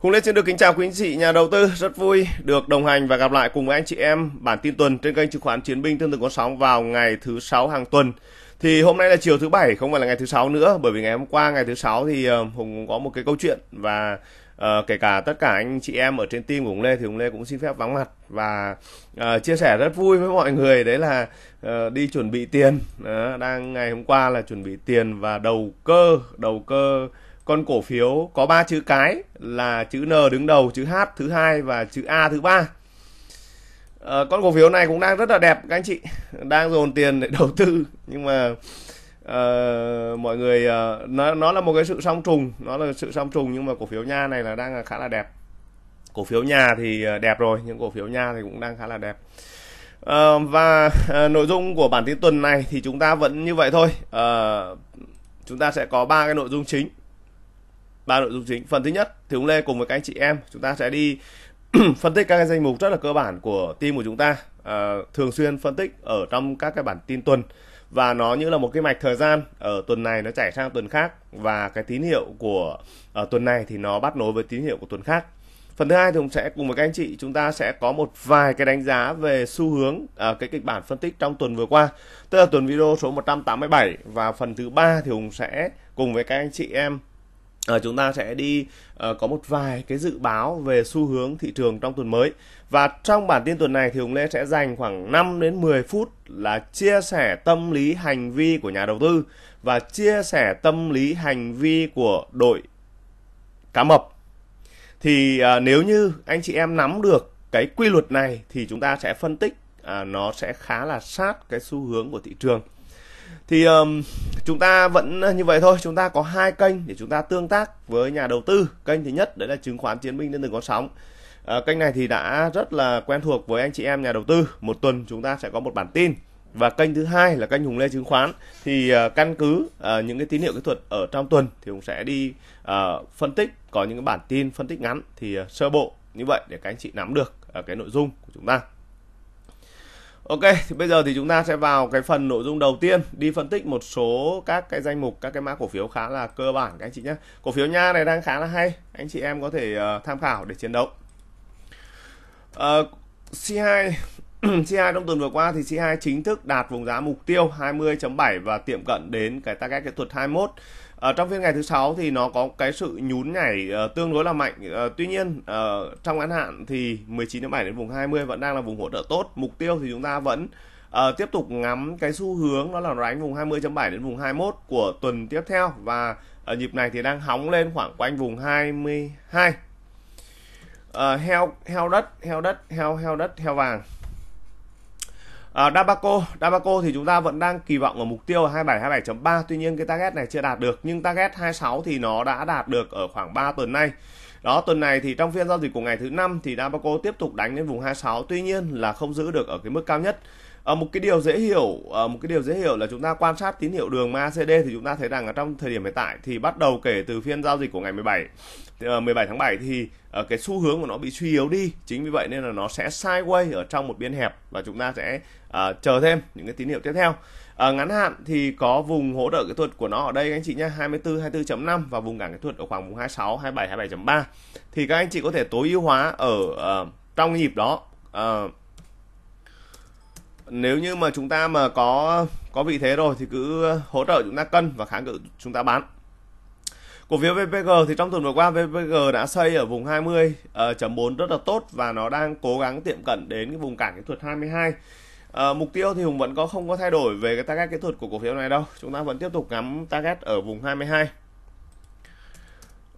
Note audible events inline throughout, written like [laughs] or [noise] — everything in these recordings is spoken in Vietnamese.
Hùng Lê xin được kính chào quý anh chị nhà đầu tư, rất vui được đồng hành và gặp lại cùng với anh chị em bản tin tuần trên kênh chứng khoán Chiến binh tương tự có sóng vào ngày thứ sáu hàng tuần. Thì hôm nay là chiều thứ bảy không phải là ngày thứ sáu nữa bởi vì ngày hôm qua ngày thứ sáu thì ờ, Hùng có một cái câu chuyện và uh, kể cả tất cả anh chị em ở trên team của Hùng Lê thì Hùng Lê cũng xin phép vắng mặt và uh, chia sẻ rất vui với mọi người đấy là uh, đi chuẩn bị tiền, uh, đang ngày hôm qua là chuẩn bị tiền và đầu cơ, đầu cơ con cổ phiếu có ba chữ cái là chữ N đứng đầu, chữ H thứ hai và chữ A thứ ba. À, con cổ phiếu này cũng đang rất là đẹp các anh chị, đang dồn tiền để [laughs] đầu tư nhưng mà uh, mọi người uh, nó nó là một cái sự song trùng, nó là sự song trùng nhưng mà cổ phiếu nha này là đang khá là đẹp. Cổ phiếu nhà thì đẹp rồi, nhưng cổ phiếu nha thì cũng đang khá là đẹp. Uh, và uh, nội dung của bản tin tuần này thì chúng ta vẫn như vậy thôi. Uh, chúng ta sẽ có ba cái nội dung chính ba nội dung chính phần thứ nhất thì ông lê cùng với các anh chị em chúng ta sẽ đi [clears throat] phân tích các cái danh mục rất là cơ bản của team của chúng ta à, thường xuyên phân tích ở trong các cái bản tin tuần và nó như là một cái mạch thời gian ở tuần này nó chảy sang tuần khác và cái tín hiệu của ở ờ, tuần này thì nó bắt nối với tín hiệu của tuần khác phần thứ hai thì cũng sẽ cùng với các anh chị chúng ta sẽ có một vài cái đánh giá về xu hướng à, cái kịch bản phân tích trong tuần vừa qua tức là tuần video số 187 và phần thứ ba thì hùng sẽ cùng với các anh chị em À, chúng ta sẽ đi uh, có một vài cái dự báo về xu hướng thị trường trong tuần mới. Và trong bản tin tuần này thì Hùng Lê sẽ dành khoảng 5 đến 10 phút là chia sẻ tâm lý hành vi của nhà đầu tư và chia sẻ tâm lý hành vi của đội cá mập. Thì uh, nếu như anh chị em nắm được cái quy luật này thì chúng ta sẽ phân tích uh, nó sẽ khá là sát cái xu hướng của thị trường thì um, chúng ta vẫn như vậy thôi chúng ta có hai kênh để chúng ta tương tác với nhà đầu tư kênh thứ nhất đấy là chứng khoán chiến binh trên từng con sóng à, kênh này thì đã rất là quen thuộc với anh chị em nhà đầu tư một tuần chúng ta sẽ có một bản tin và kênh thứ hai là kênh Hùng Lê chứng khoán thì uh, căn cứ uh, những cái tín hiệu kỹ thuật ở trong tuần thì cũng sẽ đi uh, phân tích có những cái bản tin phân tích ngắn thì uh, sơ bộ như vậy để các anh chị nắm được uh, cái nội dung của chúng ta Ok, thì bây giờ thì chúng ta sẽ vào cái phần nội dung đầu tiên đi phân tích một số các cái danh mục các cái mã cổ phiếu khá là cơ bản các anh chị nhé. Cổ phiếu nha này đang khá là hay, anh chị em có thể uh, tham khảo để chiến đấu. Uh, C2 C2 trong tuần vừa qua thì C2 chính thức đạt vùng giá mục tiêu 20.7 và tiệm cận đến cái target kỹ thuật 21. Ở ờ, trong phiên ngày thứ sáu thì nó có cái sự nhún nhảy ờ, tương đối là mạnh. Ờ, tuy nhiên trong ngắn hạn thì 19 đến 7 đến vùng 20 vẫn đang là vùng hỗ trợ tốt. Mục tiêu thì chúng ta vẫn tiếp tục ngắm cái xu hướng đó là đánh vùng 20.7 đến vùng 21 của tuần tiếp theo và ở nhịp này thì đang hóng lên khoảng quanh vùng 22. Uh, heo heo đất, heo đất, heo heo đất, heo vàng. À, Dabaco, Dabaco thì chúng ta vẫn đang kỳ vọng ở mục tiêu 27 27.3, tuy nhiên cái target này chưa đạt được nhưng target 26 thì nó đã đạt được ở khoảng 3 tuần nay. Đó, tuần này thì trong phiên giao dịch của ngày thứ năm thì Dabaco tiếp tục đánh lên vùng 26, tuy nhiên là không giữ được ở cái mức cao nhất. À, một cái điều dễ hiểu à, một cái điều dễ hiểu là chúng ta quan sát tín hiệu đường MACD thì chúng ta thấy rằng ở trong thời điểm hiện tại thì bắt đầu kể từ phiên giao dịch của ngày 17 17 ờ, tháng 7 thì cái xu hướng của nó bị suy yếu đi chính vì vậy nên là nó sẽ sideways ở trong một biên hẹp và chúng ta sẽ à, chờ thêm những cái tín hiệu tiếp theo à, ngắn hạn thì có vùng hỗ trợ kỹ thuật của nó ở đây anh chị nhé 24 24.5 và vùng cản kỹ thuật ở khoảng vùng 26 27 27.3 thì các anh chị có thể tối ưu hóa ở uh, trong nhịp đó uh, nếu như mà chúng ta mà có có vị thế rồi thì cứ hỗ trợ chúng ta cân và kháng cự chúng ta bán cổ phiếu VPG thì trong tuần vừa qua VPG đã xây ở vùng 20 ờ, chấm uh, rất là tốt và nó đang cố gắng tiệm cận đến cái vùng cản kỹ thuật 22 À, ờ, mục tiêu thì Hùng vẫn có không có thay đổi về cái target kỹ thuật của cổ phiếu này đâu. Chúng ta vẫn tiếp tục ngắm target ở vùng 22. À,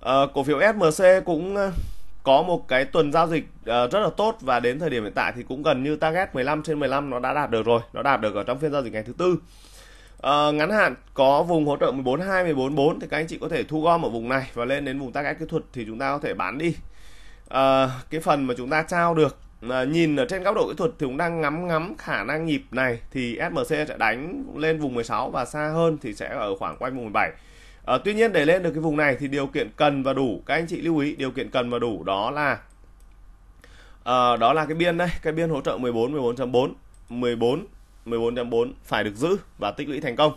ờ, cổ phiếu SMC cũng có một cái tuần giao dịch ờ, rất là tốt và đến thời điểm hiện tại thì cũng gần như target 15 trên 15 nó đã đạt được rồi nó đạt được ở trong phiên giao dịch ngày thứ tư uh, ngắn hạn có vùng hỗ trợ 14.2 14.4 thì các anh chị có thể thu gom ở vùng này và lên đến vùng target kỹ thuật thì chúng ta có thể bán đi uh, cái phần mà chúng ta trao được uh, nhìn ở trên góc độ kỹ thuật thì cũng đang ngắm ngắm khả năng nhịp này thì SMC sẽ đánh lên vùng 16 và xa hơn thì sẽ ở khoảng quanh vùng 17 À, tuy nhiên để lên được cái vùng này thì điều kiện cần và đủ các anh chị lưu ý điều kiện cần và đủ đó là à, đó là cái biên đây cái biên hỗ trợ 14 14.4 14 14.4 phải được giữ và tích lũy thành công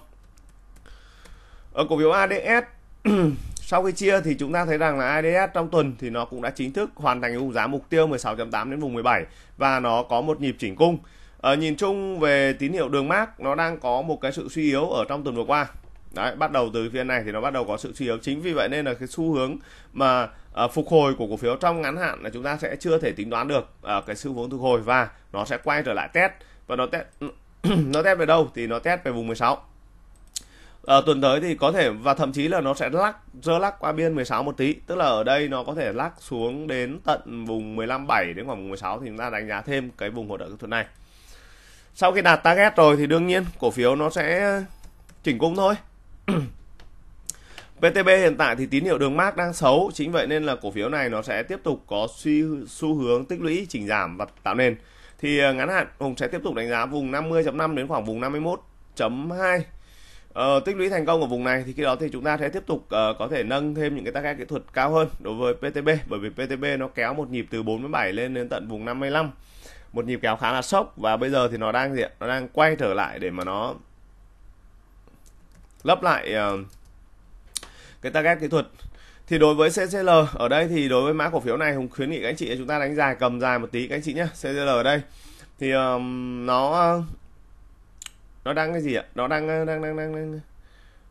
ở cổ phiếu ADS [clears throat] sau khi chia thì chúng ta thấy rằng là ADS trong tuần thì nó cũng đã chính thức hoàn thành vùng giá mục tiêu 16.8 đến vùng 17 và nó có một nhịp chỉnh cung. À, nhìn chung về tín hiệu đường mát nó đang có một cái sự suy yếu ở trong tuần vừa qua Đấy, bắt đầu từ phiên này thì nó bắt đầu có sự suy yếu chính vì vậy nên là cái xu hướng mà à, phục hồi của cổ phiếu trong ngắn hạn là chúng ta sẽ chưa thể tính đoán được à, cái xu hướng phục hồi và nó sẽ quay trở lại test và nó test [clears throat] nó test về đâu thì nó test về vùng 16 à, ờ, tuần tới thì có thể và thậm chí là nó sẽ lắc dơ lắc qua biên 16 một tí tức là ở đây nó có thể lắc xuống đến tận vùng 15.7 đến khoảng vùng 16 thì chúng ta đánh giá thêm cái vùng hỗ trợ kỹ thuật này sau khi đạt target rồi thì đương nhiên cổ phiếu nó sẽ chỉnh cung thôi [clears throat] PTB hiện tại thì tín hiệu đường mát đang xấu, chính vậy nên là cổ phiếu này nó sẽ tiếp tục có suy xu hướng tích lũy chỉnh giảm và tạo nền. Thì à, ngắn hạn Hùng sẽ tiếp tục đánh giá vùng 50.5 đến khoảng vùng 51.2. Ờ, tích lũy thành công ở vùng này thì khi đó thì chúng ta sẽ tiếp tục uh, có thể nâng thêm những cái target kỹ thuật cao hơn đối với PTB bởi vì PTB nó kéo một nhịp từ 47 lên đến tận vùng 55. Một nhịp kéo khá là sốc và bây giờ thì nó đang gì ạ? Nó đang quay trở lại để mà nó lấp lại ờ, cái target kỹ thuật thì đối với CCL ở đây thì đối với mã cổ phiếu này Hùng khuyến nghị các anh chị chúng ta đánh dài cầm dài một tí các anh chị nhé CCL ở đây thì um, nó nó đang cái gì ạ nó đang đang đang đang, đang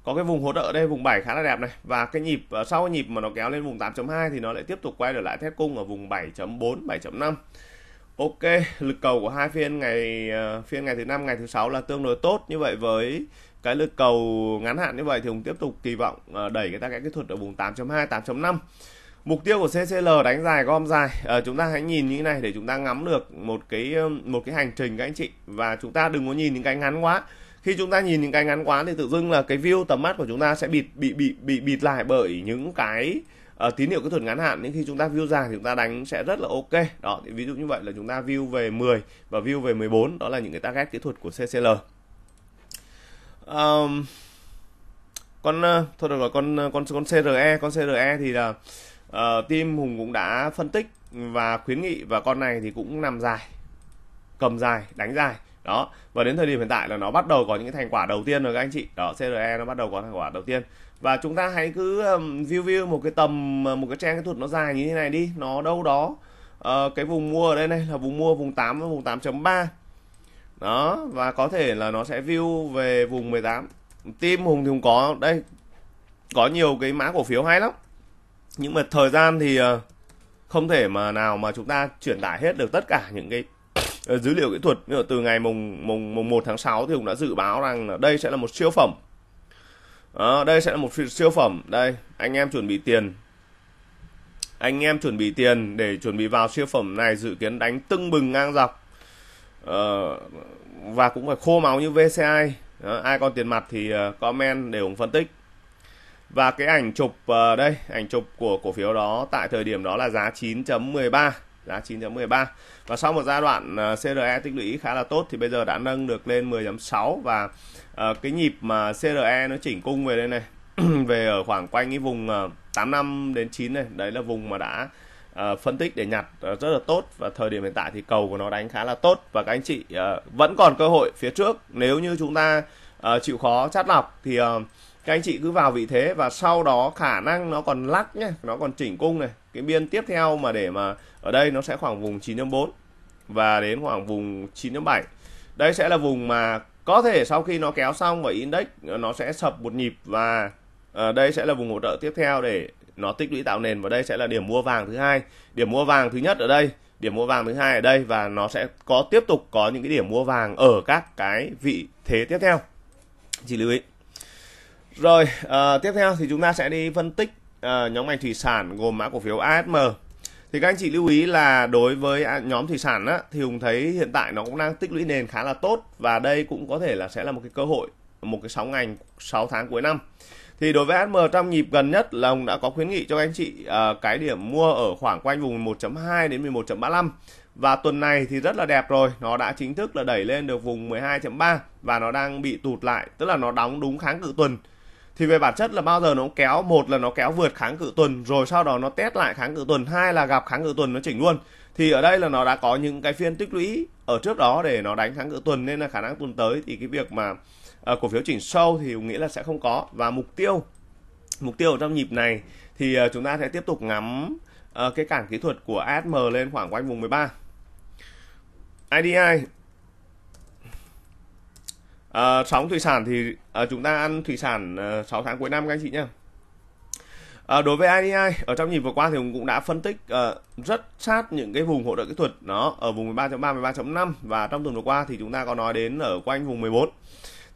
có cái vùng hỗ trợ đây vùng 7 khá là đẹp này và cái nhịp ờ, sau cái nhịp mà nó kéo lên vùng 8.2 thì nó lại tiếp tục quay trở lại thép cung ở vùng 7.4 7.5 Ok, lực cầu của hai phiên ngày ờ, phiên ngày thứ năm ngày thứ sáu là tương đối tốt như vậy với cái lực cầu ngắn hạn như vậy thì Hùng tiếp tục kỳ vọng ờ, đẩy cái ta cái kỹ thuật ở vùng 8.2 8.5. Mục tiêu của CCL đánh dài gom dài. À, chúng ta hãy nhìn như thế này để chúng ta ngắm được một cái một cái hành trình các anh chị và chúng ta đừng có nhìn những cái ngắn quá. Khi chúng ta nhìn những cái ngắn quá thì tự dưng là cái view tầm mắt của chúng ta sẽ bị bị bị bị bịt lại bởi những cái uh, tín hiệu kỹ thuật ngắn hạn nhưng khi chúng ta view dài thì chúng ta đánh sẽ rất là ok đó thì ví dụ như vậy là chúng ta view về 10 và view về 14 đó là những cái target kỹ thuật của CCL um, con ờ, thôi được rồi con ờ, con con CRE con CRE thì là uh, team Hùng cũng đã phân tích và khuyến nghị và con này thì cũng nằm dài cầm dài đánh dài đó và đến thời điểm hiện tại là nó bắt đầu có những cái thành quả đầu tiên rồi các anh chị đó CRE nó bắt đầu có thành quả đầu tiên và chúng ta hãy cứ view view một cái tầm ờ, một cái trang kỹ thuật nó dài như thế này đi nó đâu đó uh, cái vùng mua ở đây này là vùng mua vùng 8 và vùng 8.3 đó và có thể là nó sẽ view về vùng 18 tim hùng thì cũng có đây có nhiều cái mã cổ phiếu hay lắm nhưng mà thời gian thì ờ, không thể mà nào mà chúng ta chuyển tải hết được tất cả những cái dữ liệu kỹ thuật như từ ngày mùng mùng mùng 1 tháng 6 thì cũng đã dự báo rằng đây sẽ là một siêu phẩm đó, ờ, đây sẽ là một siêu phẩm đây anh em chuẩn bị tiền anh em chuẩn bị tiền để chuẩn bị vào siêu phẩm này dự kiến đánh tưng bừng ngang dọc ờ, và cũng phải khô máu như VCI đó, ờ, ai còn tiền mặt thì ờ, comment để ủng phân tích và cái ảnh chụp đây ảnh chụp của cổ phiếu đó tại thời điểm đó là giá 9.13 giá 9.13 và sau một giai đoạn CRE tích lũy khá là tốt thì bây giờ đã nâng được lên 10.6 và à, cái nhịp mà CRE nó chỉnh cung về đây này [clears throat] về ở khoảng quanh cái vùng ờ, năm đến 9 này đấy là vùng mà đã uh, phân tích để nhặt uh, rất là tốt và thời điểm hiện tại thì cầu của nó đánh khá là tốt và các anh chị uh, vẫn còn cơ hội phía trước nếu như chúng ta uh, chịu khó chắt lọc thì uh, các anh chị cứ vào vị thế và sau đó khả năng nó còn lắc nhé nó còn chỉnh cung này cái biên tiếp theo mà để mà ở đây nó sẽ khoảng vùng 9.4 và đến khoảng vùng 9.7 đây sẽ là vùng mà có thể sau khi nó kéo xong và index nó sẽ sập một nhịp và à, đây sẽ là vùng hỗ trợ tiếp theo để nó tích lũy tạo nền và đây sẽ là điểm mua vàng thứ hai điểm mua vàng thứ nhất ở đây điểm mua vàng thứ hai ở đây và nó sẽ có tiếp tục có những cái điểm mua vàng ở các cái vị thế tiếp theo chỉ lưu ý rồi à, tiếp theo thì chúng ta sẽ đi phân tích à, nhóm ngành thủy sản gồm mã cổ phiếu ASM thì các anh chị lưu ý là đối với à, nhóm thủy sản á, thì hùng thấy hiện tại nó cũng đang tích lũy nền khá là tốt và đây cũng có thể là sẽ là một cái cơ hội một cái sóng ngành 6 tháng cuối năm thì đối với HM trong nhịp gần nhất là ông đã có khuyến nghị cho các anh chị uh, cái điểm mua ở khoảng quanh vùng 1.2 đến 11.35 và tuần này thì rất là đẹp rồi nó đã chính thức là đẩy lên được vùng 12.3 và nó đang bị tụt lại tức là nó đóng đúng kháng cự tuần thì về bản chất là bao giờ nó cũng kéo một là nó kéo vượt kháng cự tuần rồi sau đó nó test lại kháng cự tuần hai là gặp kháng cự tuần nó chỉnh luôn thì ở đây là nó đã có những cái phiên tích lũy ở trước đó để nó đánh kháng cự tuần nên là khả năng tuần tới thì cái việc mà uh, cổ phiếu chỉnh sâu thì cũng nghĩ là sẽ không có và mục tiêu mục tiêu ở trong nhịp này thì uh, chúng ta sẽ tiếp tục ngắm uh, cái cản kỹ thuật của ASM lên khoảng quanh vùng 13 IDI à, sóng thủy sản thì à, chúng ta ăn thủy sản à, ờ, 6 tháng cuối năm các anh chị nhé À, đối với IDI ở trong nhìn vừa qua thì cũng, đã phân tích uh, rất sát những cái vùng hỗ trợ kỹ thuật nó ở vùng 13.3 13.5 và trong tuần vừa qua thì chúng ta có nói đến ở quanh vùng 14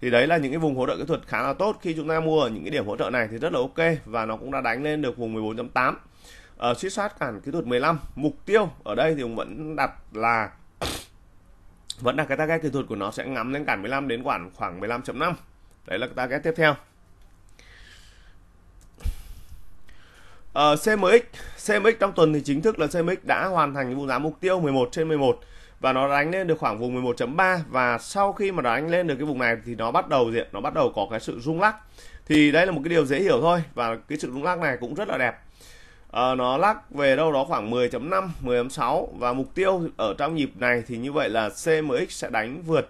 thì đấy là những cái vùng hỗ trợ kỹ thuật khá là tốt khi chúng ta mua ở những cái điểm hỗ trợ này thì rất là ok và nó cũng đã đánh lên được vùng 14.8 uh, suýt sát cản kỹ thuật 15 mục tiêu ở đây thì cũng vẫn đặt là vẫn là cái target kỹ thuật của nó sẽ ngắm lên cản 15 đến khoảng khoảng 15.5 đấy là cái target tiếp theo Ờ, uh, CMX CMX trong tuần thì chính thức là CMX đã hoàn thành vùng giá mục tiêu 11 trên 11 và nó đánh lên được khoảng vùng 11.3 và sau khi mà nó đánh lên được cái vùng này thì nó bắt đầu diện nó bắt đầu có cái sự rung lắc thì đây là một cái điều dễ hiểu thôi và cái sự rung lắc này cũng rất là đẹp à, nó lắc về đâu đó khoảng 10.5 10.6 và mục tiêu ở trong nhịp này thì như vậy là CMX sẽ đánh vượt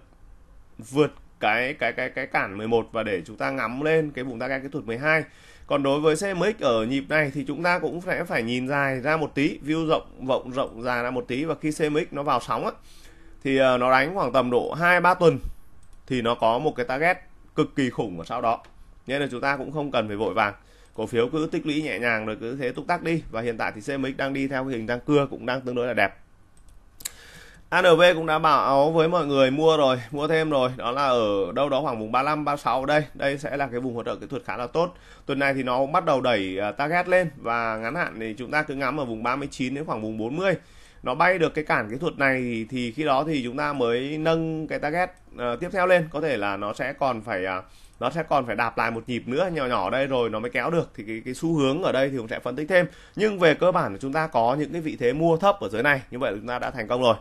vượt cái cái cái cái cản 11 và để chúng ta ngắm lên cái vùng target kỹ thuật 12 còn đối với CMX ở nhịp này thì chúng ta cũng sẽ phải nhìn dài ra một tí view rộng rộng rộng dài ra một tí và khi CMX nó vào sóng á, thì ờ, nó đánh khoảng tầm độ 2 3 tuần thì nó có một cái target cực kỳ khủng ở sau đó nên là chúng ta cũng không cần phải vội vàng cổ phiếu cứ tích lũy nhẹ nhàng rồi cứ thế túc tắc đi và hiện tại thì CMX đang đi theo hình đang cưa cũng đang tương đối là đẹp ANV cũng đã bảo với mọi người mua rồi, mua thêm rồi, đó là ở đâu đó khoảng vùng 35 36 đây. Đây sẽ là cái vùng hỗ trợ kỹ thuật khá là tốt. Tuần này thì nó bắt đầu đẩy à, target lên và ngắn hạn thì chúng ta cứ ngắm ở vùng 39 đến khoảng vùng 40. Nó bay được cái cản kỹ thuật này thì, thì khi đó thì chúng ta mới nâng cái target uh, tiếp theo lên, có thể là nó sẽ còn phải uh, nó sẽ còn phải đạp lại một nhịp nữa nhỏ nhỏ đây rồi nó mới kéo được thì cái, cái xu hướng ở đây thì cũng sẽ phân tích thêm nhưng về cơ bản là chúng ta có những cái vị thế mua thấp ở dưới này như vậy chúng ta đã thành công rồi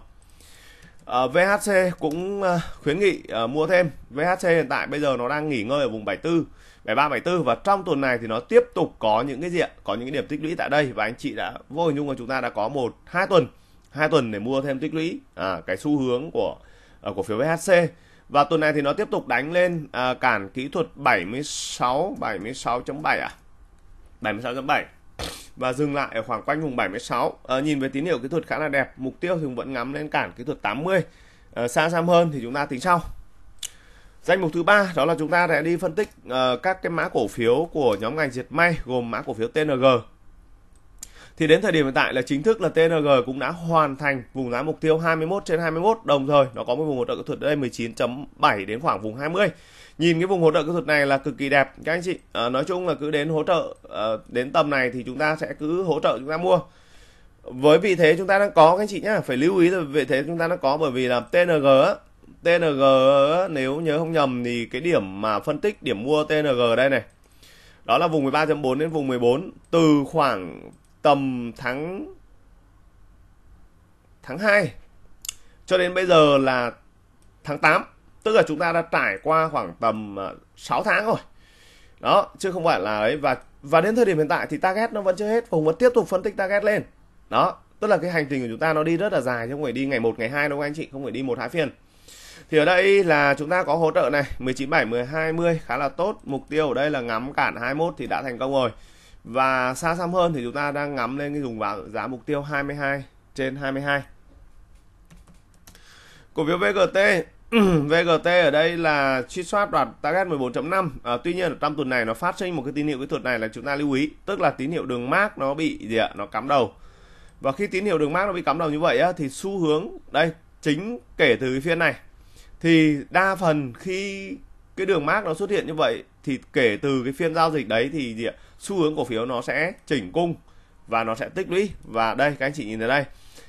Uh, ờ, VHC cũng ờ, khuyến nghị uh, mua thêm. VHC hiện tại bây giờ nó đang nghỉ ngơi ở vùng 74, 73, 74 và trong tuần này thì nó tiếp tục có những cái diện, có những cái điểm tích lũy tại đây và anh chị đã vô hình dung là chúng ta đã có một hai tuần, hai tuần để mua thêm tích lũy. À, cái xu hướng của uh, cổ phiếu VHC và tuần này thì nó tiếp tục đánh lên à, cản kỹ thuật 76, 76.7 à? 76.7 và dừng lại ở khoảng quanh vùng 76. À, ờ, nhìn về tín hiệu kỹ thuật khá là đẹp, mục tiêu thì vẫn ngắm lên cản kỹ thuật 80. À, ờ, xa xăm hơn thì chúng ta tính sau. Danh mục thứ ba đó là chúng ta sẽ đi phân tích uh, các cái mã cổ phiếu của nhóm ngành diệt may gồm mã cổ phiếu TNG, thì đến thời điểm hiện tại là chính thức là TNG cũng đã hoàn thành vùng giá mục tiêu 21 trên 21 đồng thời nó có một vùng hỗ trợ kỹ thuật đây 19.7 đến khoảng vùng 20 nhìn cái vùng hỗ trợ kỹ thuật này là cực kỳ đẹp các anh chị à, nói chung là cứ đến hỗ trợ à, đến tầm này thì chúng ta sẽ cứ hỗ trợ chúng ta mua với vị thế chúng ta đang có các anh chị nhá phải lưu ý là vị thế chúng ta đang có bởi vì là TNG TNG nếu nhớ không nhầm thì cái điểm mà phân tích điểm mua TNG đây này đó là vùng 13.4 đến vùng 14 từ khoảng tầm tháng tháng 2 cho đến bây giờ là tháng 8 tức là chúng ta đã trải qua khoảng tầm 6 ờ, tháng rồi đó chứ không phải là ấy và và đến thời điểm hiện tại thì target nó vẫn chưa hết Hùng vẫn tiếp tục phân tích target lên đó tức là cái hành trình của chúng ta nó đi rất là dài chứ không phải đi ngày 1 ngày 2 đâu anh chị không phải đi một hai phiên thì ở đây là chúng ta có hỗ trợ này 19 7 10 20 khá là tốt mục tiêu ở đây là ngắm cản 21 thì đã thành công rồi và xa xăm hơn thì chúng ta đang ngắm lên cái vùng giá mục tiêu 22 trên 22 cổ phiếu VGT [clears throat] VGT ở đây là truy soát đoạt target 14.5 à, ờ, Tuy nhiên ở trong tuần này nó phát sinh một cái tín hiệu kỹ thuật này là chúng ta lưu ý Tức là tín hiệu đường mát nó bị gì ạ? Nó cắm đầu Và khi tín hiệu đường mát nó bị cắm đầu như vậy á, thì xu hướng Đây chính kể từ cái phiên này Thì đa phần khi cái đường mát nó xuất hiện như vậy Thì kể từ cái phiên giao dịch đấy thì gì ạ? xu hướng cổ phiếu nó sẽ chỉnh cung và nó sẽ tích lũy và đây các anh chị nhìn ở đây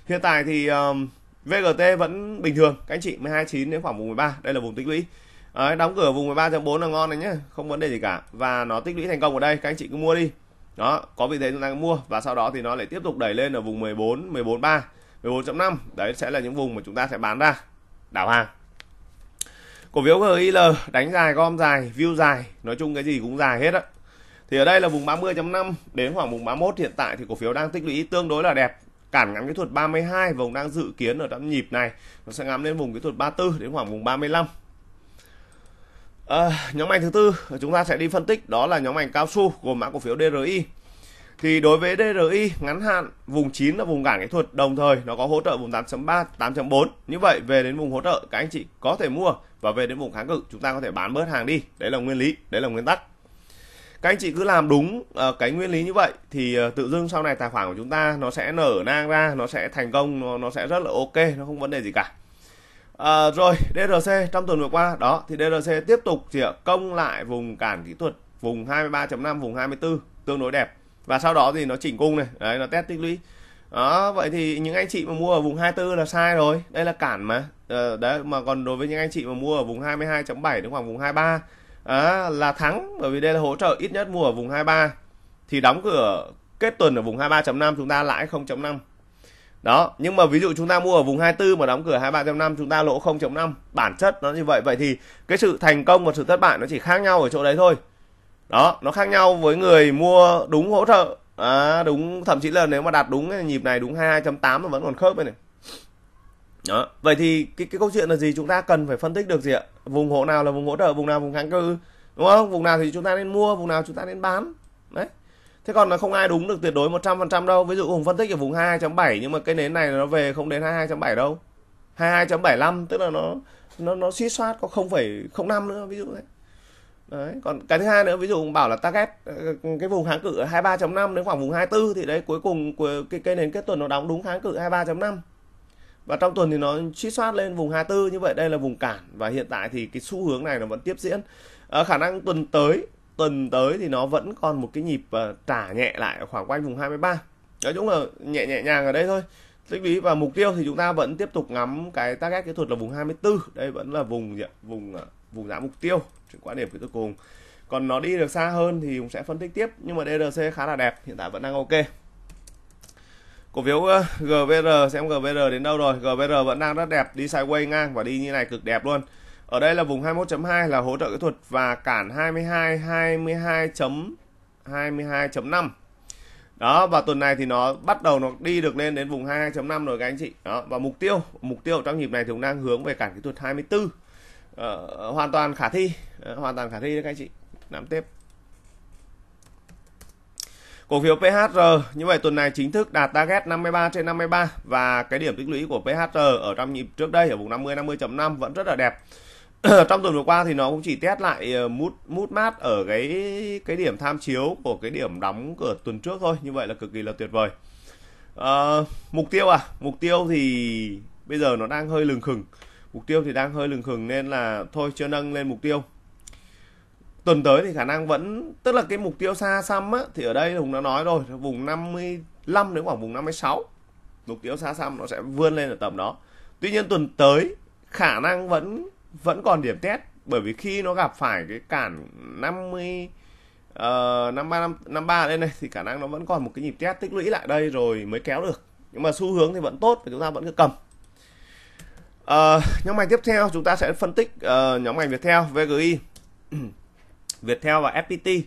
hiện tại thì um, VGT vẫn bình thường các anh chị 129 đến khoảng vùng 13 đây là vùng tích lũy Đấy, đóng cửa vùng 13.4 là ngon này nhé không vấn đề gì cả và nó tích lũy thành công ở đây các anh chị cứ mua đi đó có vị thế chúng ta mua và sau đó thì nó lại tiếp tục đẩy lên ở vùng 14 14.3 14.5 đấy sẽ là những vùng mà chúng ta sẽ bán ra đảo hàng cổ phiếu GIL đánh dài gom dài view dài nói chung cái gì cũng dài hết á thì ở đây là vùng 30.5 đến khoảng vùng 31 hiện tại thì cổ phiếu đang tích lũy tương đối là đẹp cản ngắn kỹ thuật 32 vùng đang dự kiến ở đám nhịp này nó sẽ ngắm lên vùng kỹ thuật 34 đến khoảng vùng 35 à, nhóm ngành thứ tư chúng ta sẽ đi phân tích đó là nhóm ngành cao su gồm mã cổ phiếu DRI thì đối với DRI ngắn hạn vùng 9 là vùng cản kỹ thuật đồng thời nó có hỗ trợ vùng 8.3 8.4 như vậy về đến vùng hỗ trợ các anh chị có thể mua và về đến vùng kháng cự chúng ta có thể bán bớt hàng đi đấy là nguyên lý đấy là nguyên tắc các anh chị cứ làm đúng uh, cái nguyên lý như vậy thì uh, tự dưng sau này tài khoản của chúng ta nó sẽ nở nang ra nó sẽ thành công nó, nó sẽ rất là ok nó không vấn đề gì cả uh, rồi DRC trong tuần vừa qua đó thì DRC tiếp tục chỉ công lại vùng cản kỹ thuật vùng 23.5 vùng 24 tương đối đẹp và sau đó thì nó chỉnh cung này đấy nó test tích lũy đó vậy thì những anh chị mà mua ở vùng 24 là sai rồi đây là cản mà ờ, đấy mà còn đối với những anh chị mà mua ở vùng 22.7 đến khoảng vùng 23 à, là thắng bởi vì đây là hỗ trợ ít nhất mua ở vùng 23 thì đóng cửa kết tuần ở vùng 23.5 chúng ta lãi 0.5 đó nhưng mà ví dụ chúng ta mua ở vùng 24 mà đóng cửa 23.5 chúng ta lỗ 0.5 bản chất nó như vậy vậy thì cái sự thành công và sự thất bại nó chỉ khác nhau ở chỗ đấy thôi đó nó khác nhau với người mua đúng hỗ trợ à, đúng thậm chí là nếu mà đạt đúng nhịp này đúng 22.8 mà vẫn còn khớp này, này đó vậy thì cái cái câu chuyện là gì chúng ta cần phải phân tích được gì ạ vùng hộ nào là vùng hỗ trợ vùng nào vùng kháng cự đúng không vùng nào thì chúng ta nên mua vùng nào chúng ta nên bán đấy thế còn là không ai đúng được tuyệt đối 100% đâu ví dụ hùng phân tích ở vùng 22.7 nhưng mà cái nến này nó về không đến 22.7 đâu 22.75 tức là nó nó nó suy soát có 0,05 nữa ví dụ đấy đấy còn cái thứ hai nữa ví dụ bảo là target ờ, cái vùng kháng cự 23.5 đến khoảng vùng 24 thì đấy cuối cùng cái cái nến kết tuần nó đóng đúng kháng cự 23.5 và trong tuần thì nó suy soát lên vùng 24 như vậy đây là vùng cản và hiện tại thì cái xu hướng này nó vẫn tiếp diễn à, khả năng tuần tới tuần tới thì nó vẫn còn một cái nhịp uh, trả nhẹ lại khoảng quanh vùng 23 nói chung là nhẹ nhẹ nhàng ở đây thôi tích lý và mục tiêu thì chúng ta vẫn tiếp tục ngắm cái target kỹ thuật là vùng 24 đây vẫn là vùng vùng ờ, vùng giá mục tiêu quan điểm cuối cùng còn nó đi được xa hơn thì cũng sẽ phân tích tiếp nhưng mà DRC khá là đẹp hiện tại vẫn đang ok cổ phiếu GVR xem GVR đến đâu rồi GVR vẫn đang rất đẹp đi sideways ngang và đi như này cực đẹp luôn ở đây là vùng 21.2 là hỗ trợ kỹ thuật và cản 22 22 22.5 đó và tuần này thì nó bắt đầu nó đi được lên đến vùng 22.5 rồi các anh chị đó và mục tiêu mục tiêu trong nhịp này thì cũng đang hướng về cản kỹ thuật 24 ờ, hoàn toàn khả thi ờ, hoàn toàn khả thi đấy các anh chị nắm tiếp Cổ phiếu PHR như vậy tuần này chính thức đạt target 53 trên 53 và cái điểm tích lũy của PHR ở trong nhịp trước đây ở vùng 50 50.5 vẫn rất là đẹp. [clears throat] trong tuần vừa qua thì nó cũng chỉ test lại mút ờ, mút mát ở cái cái điểm tham chiếu của cái điểm đóng cửa tuần trước thôi như vậy là cực kỳ là tuyệt vời à, mục tiêu à mục tiêu thì bây giờ nó đang hơi lừng khừng mục tiêu thì đang hơi lừng khừng nên là thôi chưa nâng lên mục tiêu tuần tới thì khả năng vẫn tức là cái mục tiêu xa xăm á thì ở đây hùng đã nói rồi vùng 55 đến khoảng vùng 56 mục tiêu xa xăm nó sẽ vươn lên ở tầm đó tuy nhiên tuần tới khả năng vẫn vẫn còn điểm test bởi vì khi nó gặp phải cái cản 50 uh, 53 năm 53 ờ, lên này thì khả năng nó vẫn còn một cái nhịp test tích lũy lại đây rồi mới kéo được nhưng mà xu hướng thì vẫn tốt và chúng ta vẫn cứ cầm uh, nhóm ngành tiếp theo chúng ta sẽ phân tích uh, nhóm ngành Viettel VGI Viettel và FPT.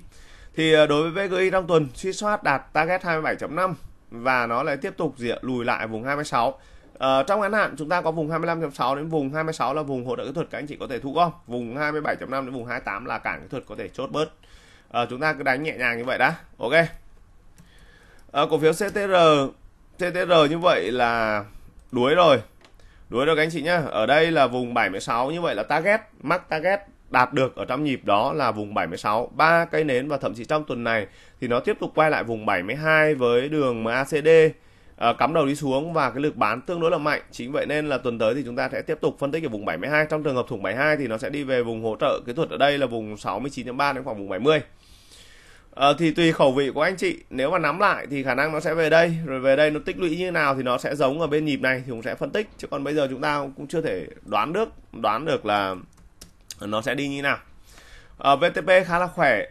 Thì ờ, đối với VGI trong tuần, suy soát đạt target 27.5 và nó lại tiếp tục diện lùi lại vùng 26. Ờ, trong ngắn hạn chúng ta có vùng 25.6 đến vùng 26 là vùng hỗ trợ kỹ thuật các anh chị có thể thu gom, vùng 27.5 đến vùng 28 là cản kỹ thuật có thể chốt bớt. Ờ, chúng ta cứ đánh nhẹ nhàng như vậy đã. Ok. Ờ, cổ phiếu CTR CTR như vậy là đuối rồi. Đuối rồi các anh chị nhá. Ở đây là vùng 76 như vậy là target, mắc target đạt được ở trong nhịp đó là vùng 76 ba cây nến và thậm chí trong tuần này thì nó tiếp tục quay lại vùng 72 với đường MACD uh, ờ, cắm đầu đi xuống và cái lực bán tương đối là mạnh chính vậy nên là tuần tới thì chúng ta sẽ tiếp tục phân tích ở vùng 72 trong trường hợp thủng 72 thì nó sẽ đi về vùng hỗ trợ kỹ thuật ở đây là vùng 69.3 đến khoảng vùng 70 À, ờ, thì tùy khẩu vị của anh chị nếu mà nắm lại thì khả năng nó sẽ về đây rồi về đây nó tích lũy như nào thì nó sẽ giống ở bên nhịp này thì cũng sẽ phân tích chứ còn bây giờ chúng ta cũng chưa thể đoán được đoán được là nó sẽ đi như nào ở ờ, VTP khá là khỏe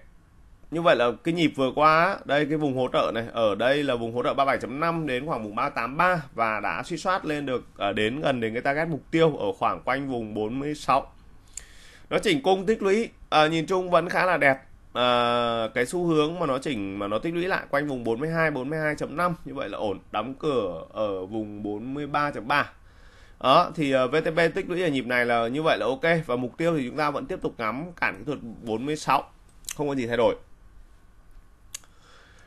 như vậy là cái nhịp vừa qua đây cái vùng hỗ trợ này ở đây là vùng hỗ trợ 37.5 đến khoảng vùng 383 và đã suy soát lên được à, đến gần đến cái target mục tiêu ở khoảng quanh vùng 46 nó chỉnh cung tích lũy à, nhìn chung vẫn khá là đẹp à, cái xu hướng mà nó chỉnh mà nó tích lũy lại quanh vùng 42 42.5 như vậy là ổn đóng cửa ở vùng 43.3 đó thì ờ, VTP tích lũy ở nhịp này là như vậy là ok và mục tiêu thì chúng ta vẫn tiếp tục ngắm cản kỹ thuật 46 không có gì thay đổi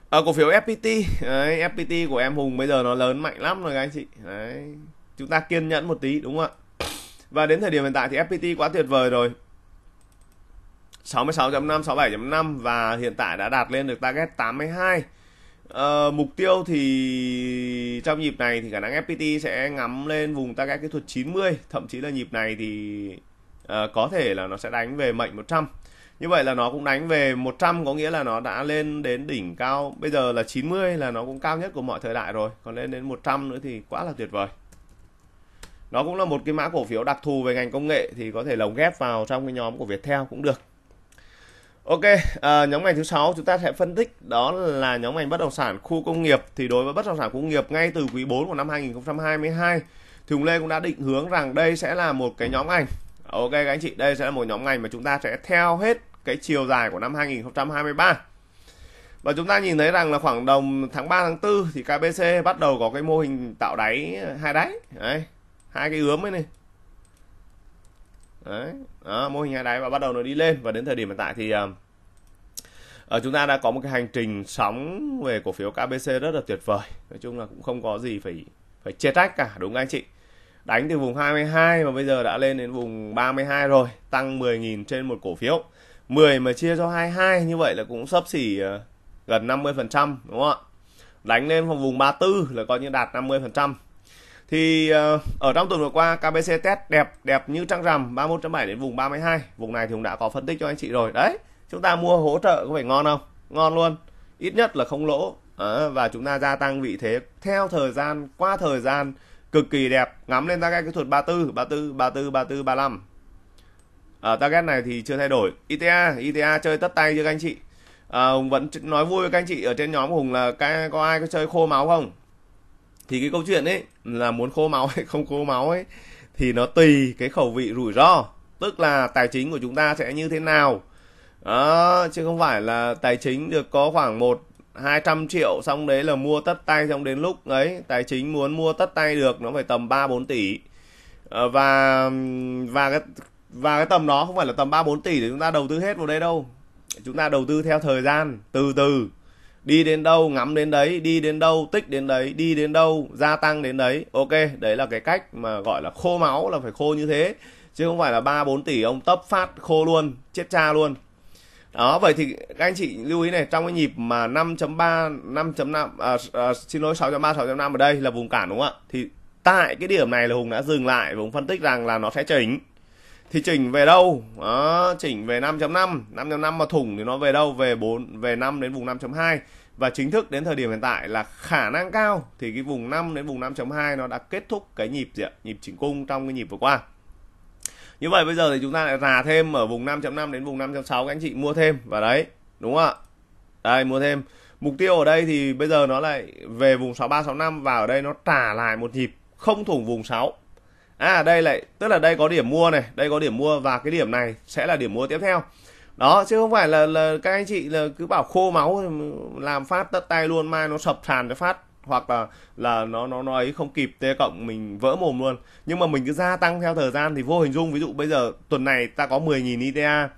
ở ờ, cổ phiếu FPT đấy, FPT của em Hùng bây giờ nó lớn mạnh lắm rồi các anh chị đấy chúng ta kiên nhẫn một tí đúng không ạ và đến thời điểm hiện tại thì FPT quá tuyệt vời rồi 66.5 67.5 và hiện tại đã đạt lên được target 82 uh, mục tiêu thì trong nhịp này thì khả năng FPT sẽ ngắm lên vùng target kỹ thuật 90 thậm chí là nhịp này thì uh, có thể là nó sẽ đánh về mệnh 100 như vậy là nó cũng đánh về 100 có nghĩa là nó đã lên đến đỉnh cao bây giờ là 90 là nó cũng cao nhất của mọi thời đại rồi còn lên đến 100 nữa thì quá là tuyệt vời nó cũng là một cái mã cổ phiếu đặc thù về ngành công nghệ thì có thể lồng ghép vào trong cái nhóm của Viettel cũng được Ok, à, nhóm ngành thứ sáu chúng ta sẽ phân tích đó là nhóm ngành bất động sản khu công nghiệp thì đối với bất động sản khu công nghiệp ngay từ quý 4 của năm 2022 thì Hùng Lê cũng đã định hướng rằng đây sẽ là một cái nhóm ngành. Ok các anh chị, đây sẽ là một nhóm ngành mà chúng ta sẽ theo hết cái chiều dài của năm 2023. Và chúng ta nhìn thấy rằng là khoảng đồng tháng 3 tháng 4 thì KBC bắt đầu có cái mô hình tạo đáy hai đáy. Đấy, hai cái ướm ấy này đấy đó, mô hình hai đáy và bắt đầu nó đi lên và đến thời điểm hiện tại thì uh, chúng ta đã có một cái hành trình sóng về cổ phiếu KBC rất là tuyệt vời nói chung là cũng không có gì phải phải chê trách cả đúng không anh chị đánh từ vùng 22 và bây giờ đã lên đến vùng 32 rồi tăng 10.000 trên một cổ phiếu 10 mà chia cho 22 như vậy là cũng sấp xỉ uh, gần 50% đúng không ạ đánh lên vào vùng 34 là coi như đạt 50% thì ờ, ở trong tuần vừa qua KBC test đẹp đẹp như trăng rằm 31.7 đến vùng 32 vùng này thì cũng đã có phân tích cho anh chị rồi đấy chúng ta mua hỗ trợ có phải ngon không ngon luôn ít nhất là không lỗ à, và chúng ta gia tăng vị thế theo thời gian qua thời gian cực kỳ đẹp ngắm lên target kỹ thuật 34 34 34 34 35 ở à, target này thì chưa thay đổi ITA ITA chơi tất tay chưa các anh chị à, ờ, Hùng vẫn nói vui với các anh chị ở trên nhóm của Hùng là cái có ai có chơi khô máu không thì cái câu chuyện ấy là muốn khô máu hay không khô máu ấy thì nó tùy cái khẩu vị rủi ro tức là tài chính của chúng ta sẽ như thế nào đó, chứ không phải là tài chính được có khoảng một 200 triệu xong đấy là mua tất tay xong đến lúc ấy tài chính muốn mua tất tay được nó phải tầm 3 4 tỷ. Ờ, và và cái và cái tầm đó không phải là tầm 3 4 tỷ để chúng ta đầu tư hết vào đây đâu. Chúng ta đầu tư theo thời gian, từ từ đi đến đâu ngắm đến đấy đi đến đâu tích đến đấy đi đến đâu gia tăng đến đấy ok đấy là cái cách mà gọi là khô máu là phải khô như thế chứ không phải là ba bốn tỷ ông tấp phát khô luôn chết cha luôn đó vậy thì các anh chị lưu ý này trong cái nhịp mà 5.3 5.5 à, à, xin lỗi 6.3 6.5 ở đây là vùng cản đúng không ạ thì tại cái điểm này là hùng đã dừng lại và hùng phân tích rằng là nó sẽ chỉnh thì chỉnh về đâu đó, chỉnh về 5.5 5.5 mà thủng thì nó về đâu về 4 về 5 đến vùng 5.2 và chính thức đến thời điểm hiện tại là khả năng cao thì cái vùng 5 đến vùng 5.2 nó đã kết thúc cái nhịp gì ạ? nhịp chỉnh cung trong cái nhịp vừa qua như vậy bây giờ thì chúng ta lại rà thêm ở vùng 5.5 đến vùng 5.6 các anh chị mua thêm và đấy đúng không ạ đây mua thêm mục tiêu ở đây thì bây giờ nó lại về vùng 63 65 và ở đây nó trả lại một nhịp không thủng vùng 6 à đây lại tức là đây có điểm mua này đây có điểm mua và cái điểm này sẽ là điểm mua tiếp theo đó chứ không phải là, là các anh chị là cứ bảo khô máu làm phát tất tay luôn mai nó sập sàn cho phát hoặc là là nó nó nó ấy không kịp t cộng mình vỡ mồm luôn nhưng mà mình cứ gia tăng theo thời gian thì vô hình dung ví dụ bây giờ tuần này ta có 10.000 ITA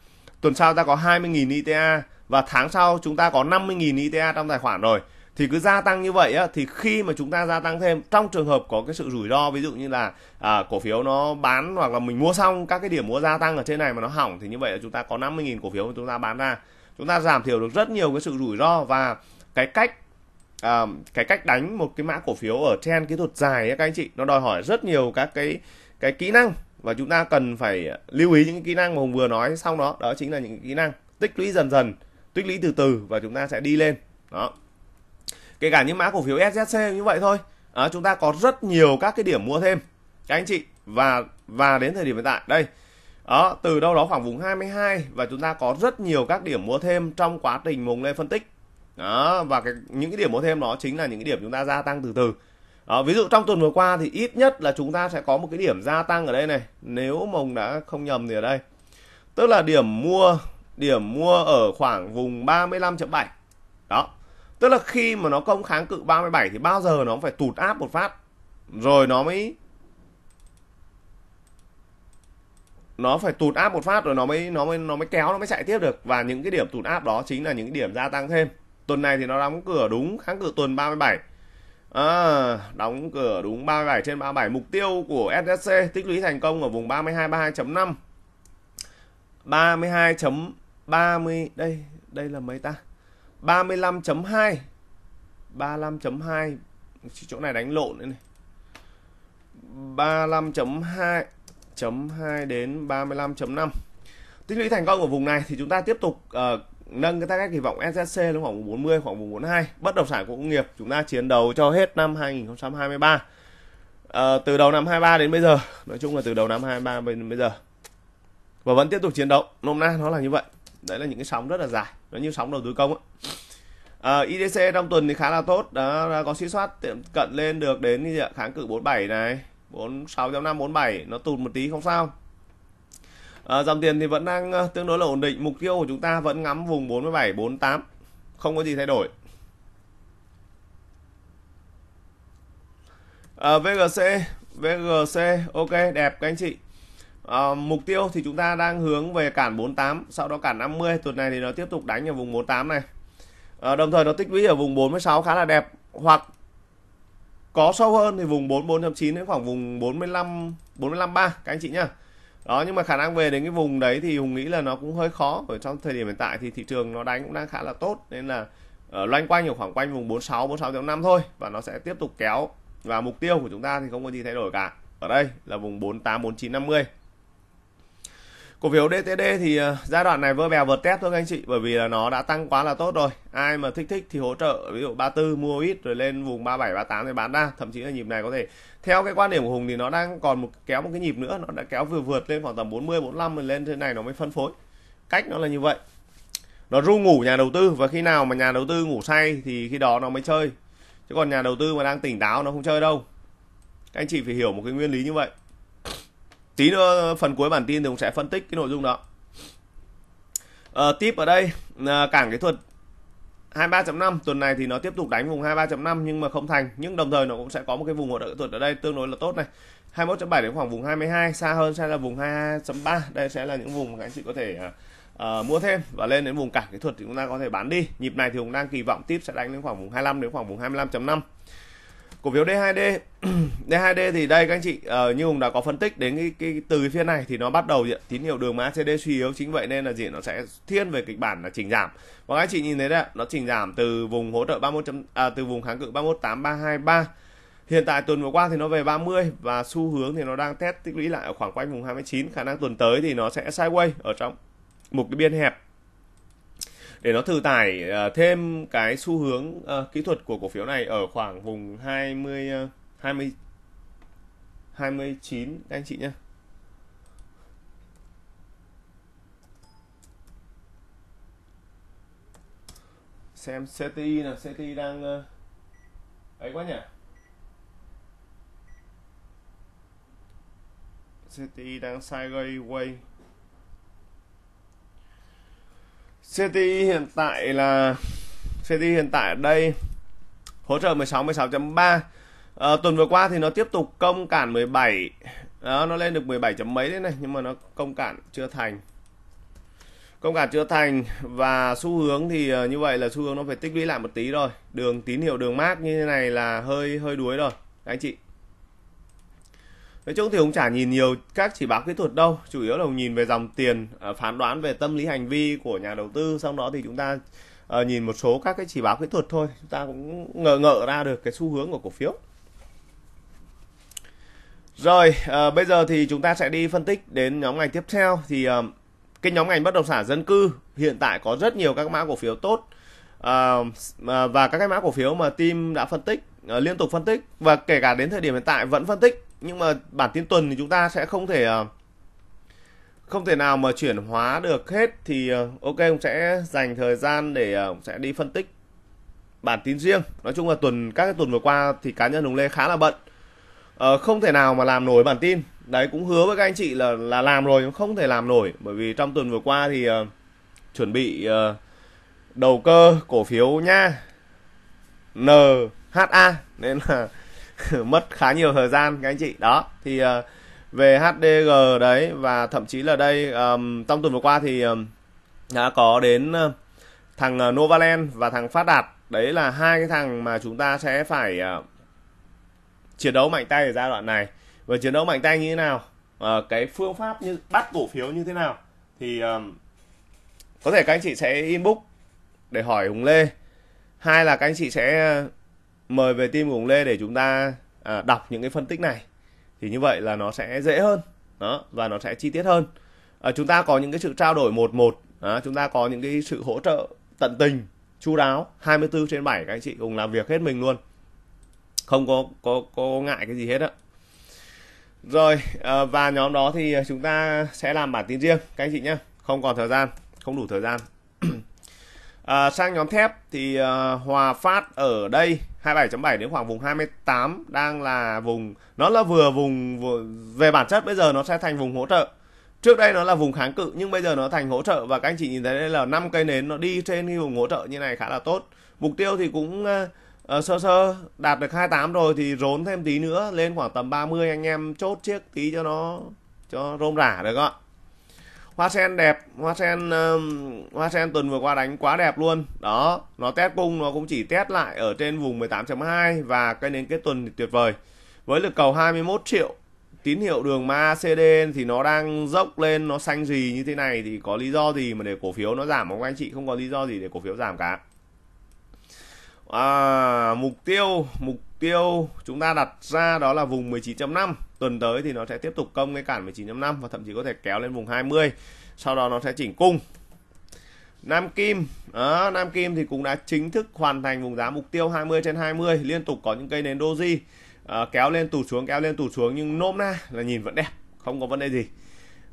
tuần sau ta có 20.000 ITA và tháng sau chúng ta có 50.000 ITA trong tài khoản rồi thì cứ gia tăng như vậy á thì khi mà chúng ta gia tăng thêm trong trường hợp có cái sự rủi ro ví dụ như là à, cổ phiếu nó bán hoặc là mình mua xong các cái điểm mua gia tăng ở trên này mà nó hỏng thì như vậy là chúng ta có 50.000 cổ phiếu mà chúng ta bán ra chúng ta giảm thiểu được rất nhiều cái sự rủi ro và cái cách à, cái cách đánh một cái mã cổ phiếu ở trên kỹ thuật dài các anh chị nó đòi hỏi rất nhiều các cái cái kỹ năng và chúng ta cần phải lưu ý những kỹ năng mà hùng vừa nói xong đó đó chính là những kỹ năng tích lũy dần dần tích lũy từ từ và chúng ta sẽ đi lên đó kể cả những mã cổ phiếu SZC như vậy thôi à, chúng ta có rất nhiều các cái điểm mua thêm các anh chị và và đến thời điểm hiện tại đây đó, từ đâu đó khoảng vùng 22 và chúng ta có rất nhiều các điểm mua thêm trong quá trình mùng lên phân tích đó và cái, những cái điểm mua thêm đó chính là những cái điểm chúng ta gia tăng từ từ đó, ví dụ trong tuần vừa qua thì ít nhất là chúng ta sẽ có một cái điểm gia tăng ở đây này nếu mùng đã không nhầm thì ở đây tức là điểm mua điểm mua ở khoảng vùng 35.7 đó Tức là khi mà nó công kháng cự 37 thì bao giờ nó phải tụt áp một phát. Rồi nó mới nó phải tụt áp một phát rồi nó mới nó mới nó mới kéo nó mới chạy tiếp được và những cái điểm tụt áp đó chính là những cái điểm gia tăng thêm. Tuần này thì nó đóng cửa đúng kháng cự tuần 37. À, đóng cửa đúng 37 trên 37 mục tiêu của SSC tích lũy thành công ở vùng 32 32.5 32.30 đây đây là mấy ta 35.2 35.2 chỗ này đánh lộn nữa này 35.2 chấm 2 đến 35.5 tích lũy thành công của vùng này thì chúng ta tiếp tục uh, nâng cái target kỳ vọng SSC lên khoảng 40 khoảng vùng 42 bất động sản của công nghiệp chúng ta chiến đấu cho hết năm 2023 à, ờ, từ đầu năm 23 đến bây giờ nói chung là từ đầu năm 23 đến bây giờ và vẫn tiếp tục chiến đấu nôm na nó là như vậy đấy là những cái sóng rất là dài nó như sóng đầu tư công á À, IDC trong tuần thì khá là tốt đã, có sĩ soát tiệm cận lên được đến như vậy, kháng cự 47 này 46.5 47 nó tụt một tí không sao à, dòng tiền thì vẫn đang ờ, tương đối là ổn định mục tiêu của chúng ta vẫn ngắm vùng 47 48 không có gì thay đổi à, VGC VGC ok đẹp các anh chị À, mục tiêu thì chúng ta đang hướng về cản 48 sau đó cản 50 tuần này thì nó tiếp tục đánh ở vùng 48 này à, đồng thời nó tích lũy ở vùng 46 khá là đẹp hoặc có sâu hơn thì vùng 44.9 đến khoảng vùng 45 453 các anh chị nhá đó nhưng mà khả năng về đến cái vùng đấy thì Hùng nghĩ là nó cũng hơi khó bởi trong thời điểm hiện tại thì thị trường nó đánh cũng đang khá là tốt nên là ở ờ, loanh quanh ở khoảng quanh vùng 46 46.5 thôi và nó sẽ tiếp tục kéo và mục tiêu của chúng ta thì không có gì thay đổi cả ở đây là vùng 48 49 50 Cổ phiếu DTD thì ờ, giai đoạn này vơ bèo vượt test thôi các anh chị bởi vì là nó đã tăng quá là tốt rồi. Ai mà thích thích thì hỗ trợ ví dụ 34 mua ít rồi lên vùng 37 38 thì bán ra, thậm chí là nhịp này có thể theo cái quan điểm của Hùng thì nó đang còn một kéo một cái nhịp nữa, nó đã kéo vừa vượt lên khoảng tầm 40 45 rồi lên thế này nó mới phân phối. Cách nó là như vậy. Nó ru ngủ nhà đầu tư và khi nào mà nhà đầu tư ngủ say thì khi đó nó mới chơi. Chứ còn nhà đầu tư mà đang tỉnh táo nó không chơi đâu. Các anh chị phải hiểu một cái nguyên lý như vậy tí nữa phần cuối bản tin thì cũng sẽ phân tích cái nội dung đó à, tiếp ở đây là cảng kỹ thuật 23.5 tuần này thì nó tiếp tục đánh vùng 23.5 nhưng mà không thành nhưng đồng thời nó cũng sẽ có một cái vùng hỗ trợ kỹ thuật ở đây tương đối là tốt này 21.7 đến khoảng vùng 22 xa hơn sẽ là vùng 22.3 đây sẽ là những vùng mà các anh chị có thể uh, mua thêm và lên đến vùng cảng kỹ thuật thì chúng ta có thể bán đi nhịp này thì cũng đang kỳ vọng tiếp sẽ đánh đến khoảng vùng 25 đến khoảng vùng 25.5 cổ phiếu D2D D2D [clears throat] thì đây các anh chị uh, như Hùng đã có phân tích đến cái, cái từ phiên này thì nó bắt đầu diện tín hiệu đường mã CD suy yếu chính vậy nên là gì nó sẽ thiên về kịch bản là chỉnh giảm và các anh chị nhìn thấy đấy nó chỉnh giảm từ vùng hỗ trợ 31 chấm, à, từ vùng kháng cự 318323 hiện tại tuần vừa qua thì nó về 30 và xu hướng thì nó đang test tích lũy lại ở khoảng quanh vùng 29 khả năng tuần tới thì nó sẽ sideways ở trong một cái biên hẹp để nó thử tải ờ, thêm cái xu hướng ờ, kỹ thuật của cổ phiếu này ở khoảng vùng 20 20 29 các anh chị nhé. Xem CTI là CTI đang ờ, ấy quá nhỉ? CTI đang sideways CTI hiện tại là CTI hiện tại ở đây hỗ trợ 16 16.3 à, tuần vừa qua thì nó tiếp tục công cản 17 đó nó lên được 17 chấm mấy đấy này nhưng mà nó công cản chưa thành công cản chưa thành và xu hướng thì ờ, như vậy là xu hướng nó phải tích lũy lại một tí rồi đường tín hiệu đường mát như thế này là hơi hơi đuối rồi anh chị nói chung thì cũng chả nhìn nhiều các chỉ báo kỹ thuật đâu chủ yếu là nhìn về dòng tiền ờ, phán đoán về tâm lý hành vi của nhà đầu tư sau đó thì chúng ta ờ, nhìn một số các cái chỉ báo kỹ thuật thôi chúng ta cũng ngờ ngợ ra được cái xu hướng của cổ phiếu rồi uh, bây giờ thì chúng ta sẽ đi phân tích đến nhóm ngành tiếp theo thì uh, cái nhóm ngành bất động sản dân cư hiện tại có rất nhiều các mã cổ phiếu tốt uh, và các cái mã cổ phiếu mà team đã phân tích uh, liên tục phân tích và kể cả đến thời điểm hiện tại vẫn phân tích nhưng mà bản tin tuần thì chúng ta sẽ không thể ờ, không thể nào mà chuyển hóa được hết thì ờ, ok cũng sẽ dành thời gian để ờ, sẽ đi phân tích bản tin riêng nói chung là tuần các cái tuần vừa qua thì cá nhân hùng lê khá là bận ờ, không thể nào mà làm nổi bản tin đấy cũng hứa với các anh chị là là làm rồi nhưng không thể làm nổi bởi vì trong tuần vừa qua thì uh, chuẩn bị uh, đầu cơ cổ phiếu nha NHA nên là [laughs] mất khá nhiều thời gian các anh chị đó thì uh, về HDG đấy và thậm chí là đây um, trong tuần vừa qua thì um, đã có đến uh, thằng ờ, Novaland và thằng Phát Đạt đấy là hai cái thằng mà chúng ta sẽ phải uh, chiến đấu mạnh tay ở giai đoạn này và chiến đấu mạnh tay như thế nào uh, cái phương pháp như bắt cổ phiếu như thế nào thì um, có thể các anh chị sẽ inbox để hỏi Hùng Lê hai là các anh chị sẽ mời về team cùng Lê để chúng ta à, đọc những cái phân tích này thì như vậy là nó sẽ dễ hơn đó và nó sẽ chi tiết hơn à, chúng ta có những cái sự trao đổi một một à, chúng ta có những cái sự hỗ trợ tận tình chu đáo 24 trên 7 các anh chị cùng làm việc hết mình luôn không có có có ngại cái gì hết á rồi à, và nhóm đó thì chúng ta sẽ làm bản tin riêng các anh chị nhé không còn thời gian không đủ thời gian [clears throat] à, sang nhóm thép thì à, hòa phát ở đây 27.7 đến khoảng vùng 28 đang là vùng nó là vừa vùng về bản chất bây giờ nó sẽ thành vùng hỗ trợ trước đây nó là vùng kháng cự nhưng bây giờ nó thành hỗ trợ và các anh chị nhìn thấy đây là năm cây nến nó đi trên cái vùng hỗ trợ như này khá là tốt mục tiêu thì cũng uh, sơ sơ đạt được 28 rồi thì rốn thêm tí nữa lên khoảng tầm 30 anh em chốt chiếc tí cho nó cho rôm rả được không ạ hoa sen đẹp hoa sen uh, hoa sen tuần vừa qua đánh quá đẹp luôn đó nó test cung nó cũng chỉ test lại ở trên vùng 18.2 và cái đến kết tuần thì tuyệt vời với lực cầu 21 triệu tín hiệu đường ma CD thì nó đang dốc lên nó xanh gì như thế này thì có lý do gì mà để cổ phiếu nó giảm không anh chị không có lý do gì để cổ phiếu giảm cả à, mục tiêu mục tiêu chúng ta đặt ra đó là vùng 19.5 tuần tới thì nó sẽ tiếp tục công cái cản 19.5 và thậm chí có thể kéo lên vùng 20 sau đó nó sẽ chỉnh cung Nam Kim đó, Nam Kim thì cũng đã chính thức hoàn thành vùng giá mục tiêu 20 trên 20 liên tục có những cây nến doji à, kéo lên tụt xuống kéo lên tụt xuống nhưng nôm na là nhìn vẫn đẹp không có vấn đề gì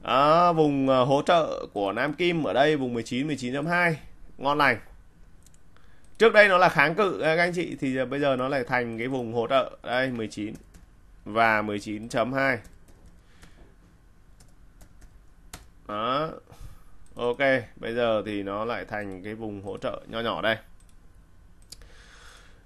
à, vùng ờ, hỗ trợ của Nam Kim ở đây vùng 19 19.2 ngon lành trước đây nó là kháng cự các anh chị thì bây giờ nó lại thành cái vùng hỗ trợ đây 19 và 19.2 đó ok bây giờ thì nó lại thành cái vùng hỗ trợ nhỏ nhỏ đây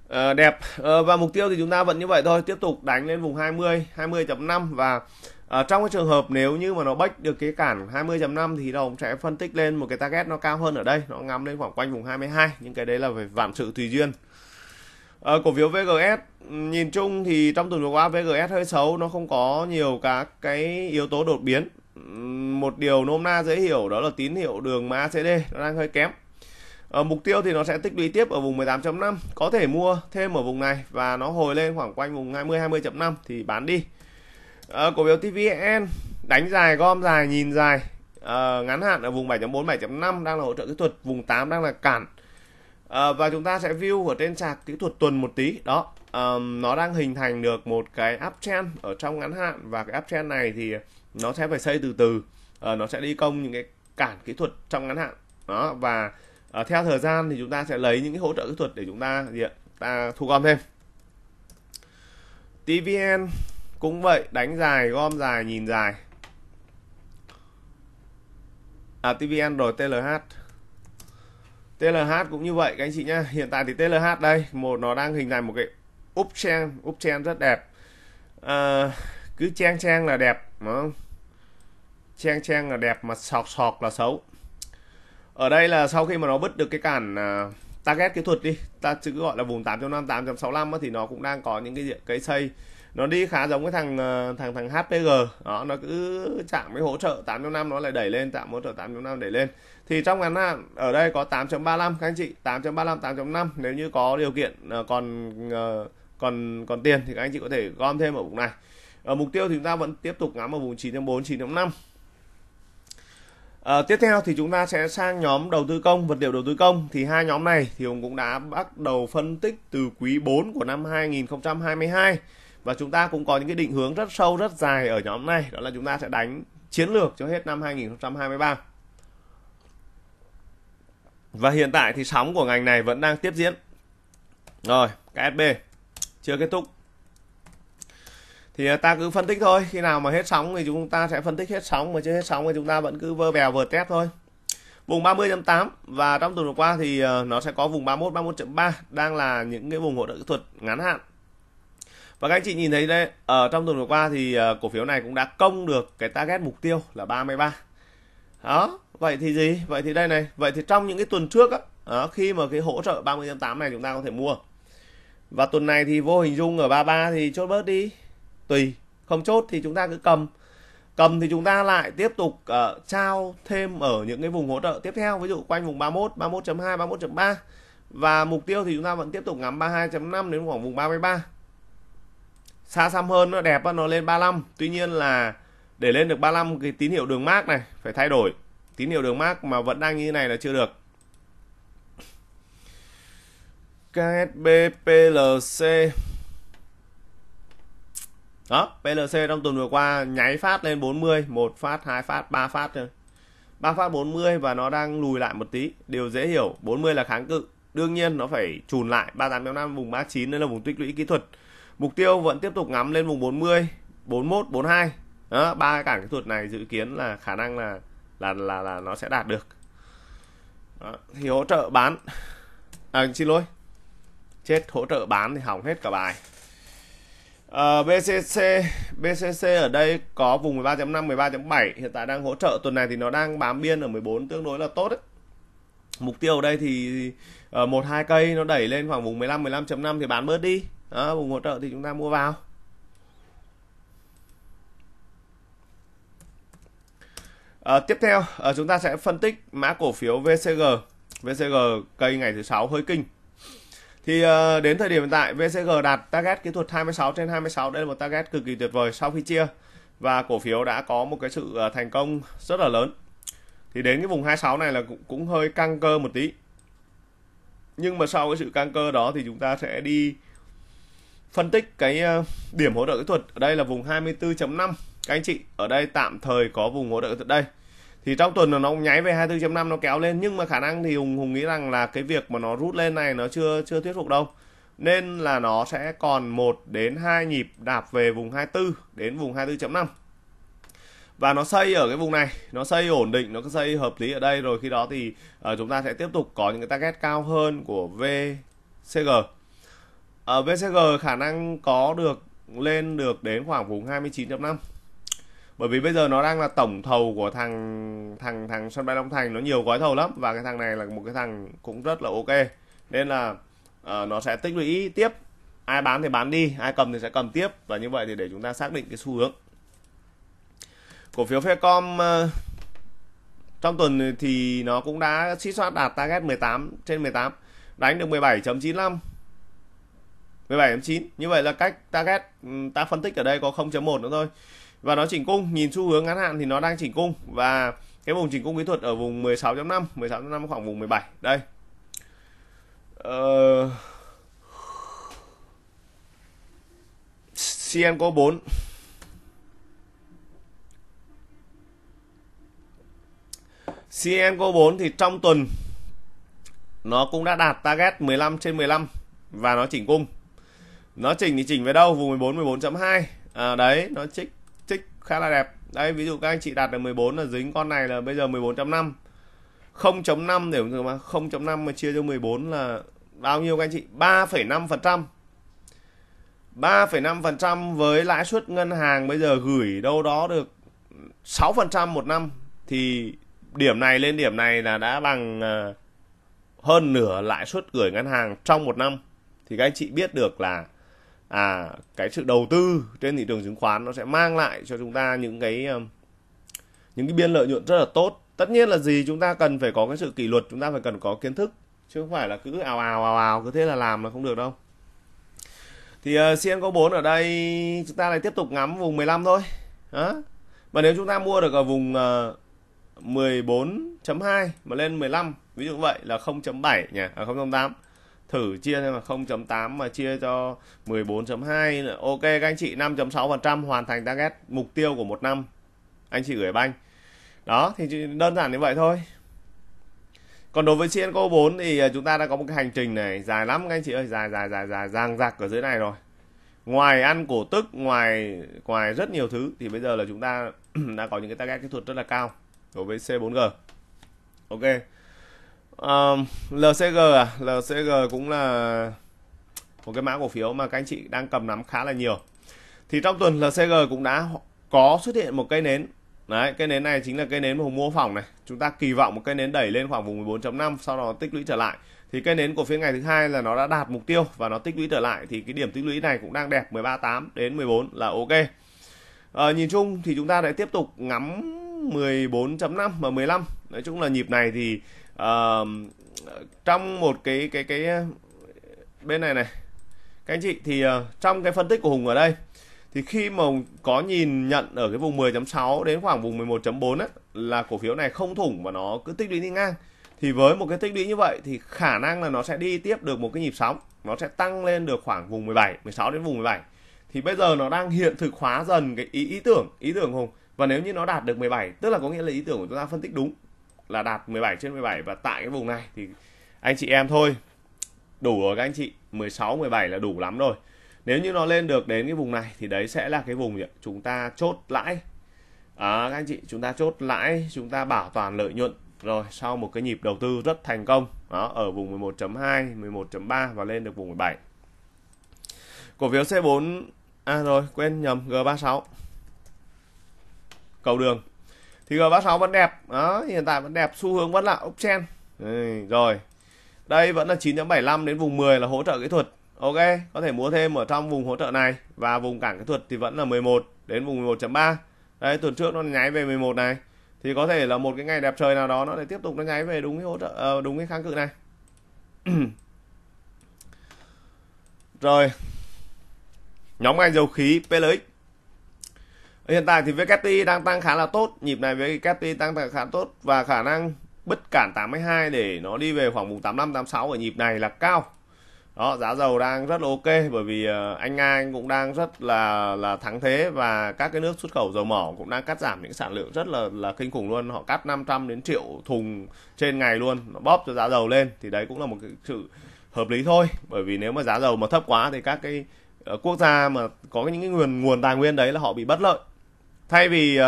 à, đẹp à, và mục tiêu thì chúng ta vẫn như vậy thôi tiếp tục đánh lên vùng 20 20.5 và À, trong cái trường hợp nếu như mà nó bách được cái cản 20.5 thì đồng sẽ phân tích lên một cái target nó cao hơn ở đây, nó ngắm lên khoảng quanh vùng 22, nhưng cái đấy là về vạn sự tùy duyên. À, cổ phiếu VGS nhìn chung thì trong tuần vừa qua VGS hơi xấu, nó không có nhiều các cái yếu tố đột biến. Một điều nôm na dễ hiểu đó là tín hiệu đường MACD nó đang hơi kém. Ở ờ, mục tiêu thì nó sẽ tích lũy tiếp ở vùng 18.5, có thể mua thêm ở vùng này và nó hồi lên khoảng quanh vùng 20 20.5 thì bán đi à, cổ phiếu TVN đánh dài gom dài nhìn dài à, ngắn hạn ở vùng 7.4 7.5 đang là hỗ trợ kỹ thuật vùng 8 đang là cản à, và chúng ta sẽ view ở trên sạc kỹ thuật tuần một tí đó um, nó đang hình thành được một cái uptrend ở trong ngắn hạn và cái uptrend này thì nó sẽ phải xây từ từ uh, nó sẽ đi công những cái cản kỹ thuật trong ngắn hạn đó và uh, theo thời gian thì chúng ta sẽ lấy những cái hỗ trợ kỹ thuật để chúng ta gì ạ ta thu gom thêm TVN cũng vậy đánh dài gom dài nhìn dài à tv android tlh TLH cũng như vậy các anh chị nhá. Hiện tại thì TLH đây, một nó đang hình thành một cái úp trang, úp trang rất đẹp. À, cứ trang trang là đẹp đúng không? Trang trang là đẹp mà sọc sọc là xấu. Ở đây là sau khi mà nó bứt được cái cản uh, target kỹ thuật đi, ta chứ gọi là vùng 8.5 8.65 thì nó cũng đang có những cái cái xây nó đi khá giống cái thằng ờ, thằng thằng HPG đó nó cứ chạm cái hỗ trợ 8.5 nó lại đẩy lên chạm hỗ trợ 8.5 đẩy lên thì trong ngắn hạn ở đây có 8.35 các anh chị 8.35 8.5 nếu như có điều kiện ờ, còn ờ, còn còn tiền thì các anh chị có thể gom thêm ở vùng này ở mục tiêu thì chúng ta vẫn tiếp tục ngắm ở vùng 9.4 9.5 À, tiếp theo thì chúng ta sẽ sang nhóm đầu tư công, vật liệu đầu tư công thì hai nhóm này thì cũng đã bắt đầu phân tích từ quý 4 của năm 2022 và chúng ta cũng có những cái định hướng rất sâu rất dài ở nhóm này đó là chúng ta sẽ đánh chiến lược cho hết năm 2023 và hiện tại thì sóng của ngành này vẫn đang tiếp diễn rồi KSB chưa kết thúc thì à, ta cứ phân tích thôi khi nào mà hết sóng thì chúng ta sẽ phân tích hết sóng mà chưa hết sóng thì chúng ta vẫn cứ vơ bèo vượt test thôi vùng 30.8 và trong tuần vừa qua thì à, nó sẽ có vùng 31 31.3 đang là những cái vùng hỗ trợ kỹ thuật ngắn hạn và các anh chị nhìn thấy đây, ở ờ, trong tuần vừa qua thì ờ, cổ phiếu này cũng đã công được cái target mục tiêu là 33. Đó, vậy thì gì? Vậy thì đây này, vậy thì trong những cái tuần trước á, đó, khi mà cái hỗ trợ 30.8 này chúng ta có thể mua. Và tuần này thì vô hình dung ở 33 thì chốt bớt đi. Tùy, không chốt thì chúng ta cứ cầm. Cầm thì chúng ta lại tiếp tục uh, trao thêm ở những cái vùng hỗ trợ tiếp theo, ví dụ quanh vùng 31, 31.2, 31.3 và mục tiêu thì chúng ta vẫn tiếp tục ngắm 32.5 đến khoảng vùng 33 xa xăm hơn nó đẹp nó lên 35 tuy nhiên là để lên được 35 cái tín hiệu đường mát này phải thay đổi tín hiệu đường mát mà vẫn đang như thế này là chưa được KSB PLC đó PLC trong tuần vừa qua nháy phát lên 40 một phát hai phát ba phát thôi 3 phát 40 và nó đang lùi lại một tí điều dễ hiểu 40 là kháng cự đương nhiên nó phải trùn lại 38.5 vùng 39 đấy là vùng tích lũy kỹ thuật mục tiêu vẫn tiếp tục ngắm lên vùng 40 41 42 đó ba cái cản kỹ thuật này dự kiến là khả năng là là là là nó sẽ đạt được đó, thì hỗ trợ bán à, xin lỗi chết hỗ trợ bán thì hỏng hết cả bài à, ờ, BCC BCC ở đây có vùng 13.5 13.7 hiện tại đang hỗ trợ tuần này thì nó đang bám biên ở 14 tương đối là tốt đấy mục tiêu ở đây thì ờ, một hai cây nó đẩy lên khoảng vùng 15 15.5 thì bán bớt đi đó, ờ, vùng hỗ trợ thì chúng ta mua vào à, tiếp theo à, chúng ta sẽ phân tích mã cổ phiếu VCG VCG cây ngày thứ sáu hơi kinh thì à, đến thời điểm hiện tại VCG đạt target kỹ thuật 26 trên 26 đây là một target cực kỳ tuyệt vời sau khi chia và cổ phiếu đã có một cái sự thành công rất là lớn thì đến cái vùng 26 này là cũng, cũng hơi căng cơ một tí nhưng mà sau cái sự căng cơ đó thì chúng ta sẽ đi phân tích cái ờ, điểm hỗ trợ kỹ thuật ở đây là vùng 24.5 các anh chị ở đây tạm thời có vùng hỗ trợ kỹ thuật đây thì trong tuần là nó nháy về 24.5 nó kéo lên nhưng mà khả năng thì Hùng Hùng nghĩ rằng là cái việc mà nó rút lên này nó chưa chưa thuyết phục đâu nên là nó sẽ còn 1 đến 2 nhịp đạp về vùng 24 đến vùng 24.5 và nó xây ở cái vùng này nó xây ổn định nó xây hợp lý ở đây rồi khi đó thì uh, chúng ta sẽ tiếp tục có những cái target cao hơn của VCG ở ờ, BCG khả năng có được lên được đến khoảng vùng 29.5 bởi vì bây giờ nó đang là tổng thầu của thằng thằng thằng sân bay Long Thành nó nhiều gói thầu lắm và cái thằng này là một cái thằng cũng rất là ok nên là uh, nó sẽ tích lũy tiếp ai bán thì bán đi ai cầm thì sẽ cầm tiếp và như vậy thì để chúng ta xác định cái xu hướng cổ phiếu Fecom uh, trong tuần thì nó cũng đã xích soát đạt target 18 trên 18 đánh được 17.95 17.9 như vậy là cách target ừ, ta phân tích ở đây có 0.1 nữa thôi và nó chỉnh cung nhìn xu hướng ngắn hạn thì nó đang chỉnh cung và cái vùng chỉnh cung kỹ thuật ở vùng 16.5 16.5 khoảng vùng 17 đây ờ... CN có 4 CN có 4 thì trong tuần nó cũng đã đạt target 15 trên 15 và nó chỉnh cung nó chỉnh thì chỉnh về đâu vùng 14 14.2 à, đấy nó chích chích khá là đẹp đấy ví dụ các anh chị đạt được 14 là dính con này là bây giờ 14.5 0.5 để mà 0.5 mà chia cho 14 là bao nhiêu các anh chị 3,5 phần trăm 3,5 phần trăm với lãi suất ngân hàng bây giờ gửi đâu đó được 6 phần trăm một năm thì điểm này lên điểm này là đã bằng à, hơn nửa lãi suất gửi ngân hàng trong một năm thì các anh chị biết được là à cái sự đầu tư trên thị trường chứng khoán nó sẽ mang lại cho chúng ta những cái ờ, những cái biên lợi nhuận rất là tốt tất nhiên là gì chúng ta cần phải có cái sự kỷ luật chúng ta phải cần có kiến thức chứ không phải là cứ ào ào ào ào cứ thế là làm là không được đâu thì uh, ờ, CN04 ở đây chúng ta lại tiếp tục ngắm vùng 15 thôi đó và nếu chúng ta mua được ở vùng uh, ờ, 14.2 mà lên 15 ví dụ vậy là 0.7 nhỉ à 0.8 thử chia mà 0.8 mà chia cho 14.2 ok các anh chị 5.6% hoàn thành target mục tiêu của một năm anh chị gửi banh đó thì đơn giản như vậy thôi còn đối với CNCO 4 thì à, chúng ta đã có một cái hành trình này dài lắm các anh chị ơi dài dài dài dài dang dạc ở dưới này rồi ngoài ăn cổ tức ngoài ngoài rất nhiều thứ thì bây giờ là chúng ta [clears throat] đã có những cái target kỹ thuật rất là cao đối với C4G ok um, LCG à LCG cũng là một cái mã cổ phiếu mà các anh chị đang cầm nắm khá là nhiều thì trong tuần LCG cũng đã có xuất hiện một cây nến Đấy, cây nến này chính là cây nến mà mua phòng này. Chúng ta kỳ vọng một cây nến đẩy lên khoảng vùng 14.5 sau đó tích lũy trở lại. Thì cây nến cổ phiếu ngày thứ hai là nó đã đạt mục tiêu và nó tích lũy trở lại thì cái điểm tích lũy này cũng đang đẹp 13.8 đến 14 là ok. À, nhìn chung thì chúng ta lại tiếp tục ngắm 14.5 và 15. Nói chung là nhịp này thì trong một cái cái cái ờ, bên này này các anh chị thì uh, trong cái phân tích của Hùng ở đây thì khi mà có nhìn nhận ở cái vùng 10.6 đến khoảng vùng 11.4 á là cổ phiếu này không thủng và nó cứ tích lũy đi ngang thì với một cái tích lũy như vậy thì khả năng là nó sẽ đi tiếp được một cái nhịp sóng nó sẽ tăng lên được khoảng vùng 17 16 đến vùng 17 thì bây giờ nó đang hiện thực hóa dần cái ý ý tưởng ý tưởng Hùng và nếu như nó đạt được 17 tức là có nghĩa là ý tưởng của chúng ta phân tích đúng là đạt 17 trên 17 và tại cái vùng này thì anh chị em thôi đủ rồi các anh chị 16 17 là đủ lắm rồi nếu như nó lên được đến cái vùng này thì đấy sẽ là cái vùng chúng ta chốt lãi à, các anh chị chúng ta chốt lãi chúng ta bảo toàn lợi nhuận rồi sau một cái nhịp đầu tư rất thành công đó ở vùng 11.2 11.3 và lên được vùng 17 cổ phiếu C4 à rồi quên nhầm G36 cầu đường thì G36 vẫn đẹp đó hiện tại vẫn đẹp xu hướng vẫn là uptrend rồi đây vẫn là 9.75 đến vùng 10 là hỗ trợ kỹ thuật ok có thể mua thêm ở trong vùng hỗ trợ này và vùng cản kỹ thuật thì vẫn là 11 đến vùng 11.3 đây tuần trước nó nháy về 11 này thì có thể là một cái ngày đẹp trời nào đó nó lại tiếp tục nó nháy về đúng cái hỗ trợ ờ, đúng cái kháng cự này [clears throat] rồi nhóm ngành dầu khí PLX Hiện tại thì VKTI đang tăng khá là tốt, nhịp này VKTI tăng khá tốt và khả năng bứt cản 82 để nó đi về khoảng vùng 85 86 ở nhịp này là cao. Đó, giá dầu đang rất là ok bởi vì ờ, anh Nga anh cũng đang rất là là thắng thế và các cái nước xuất khẩu dầu mỏ cũng đang cắt giảm những sản lượng rất là là kinh khủng luôn, họ cắt 500 đến triệu thùng trên ngày luôn, nó bóp cho giá dầu lên thì đấy cũng là một cái sự hợp lý thôi, bởi vì nếu mà giá dầu mà thấp quá thì các cái ờ, quốc gia mà có những cái nguồn nguồn tài nguyên đấy là họ bị bất lợi thay vì uh,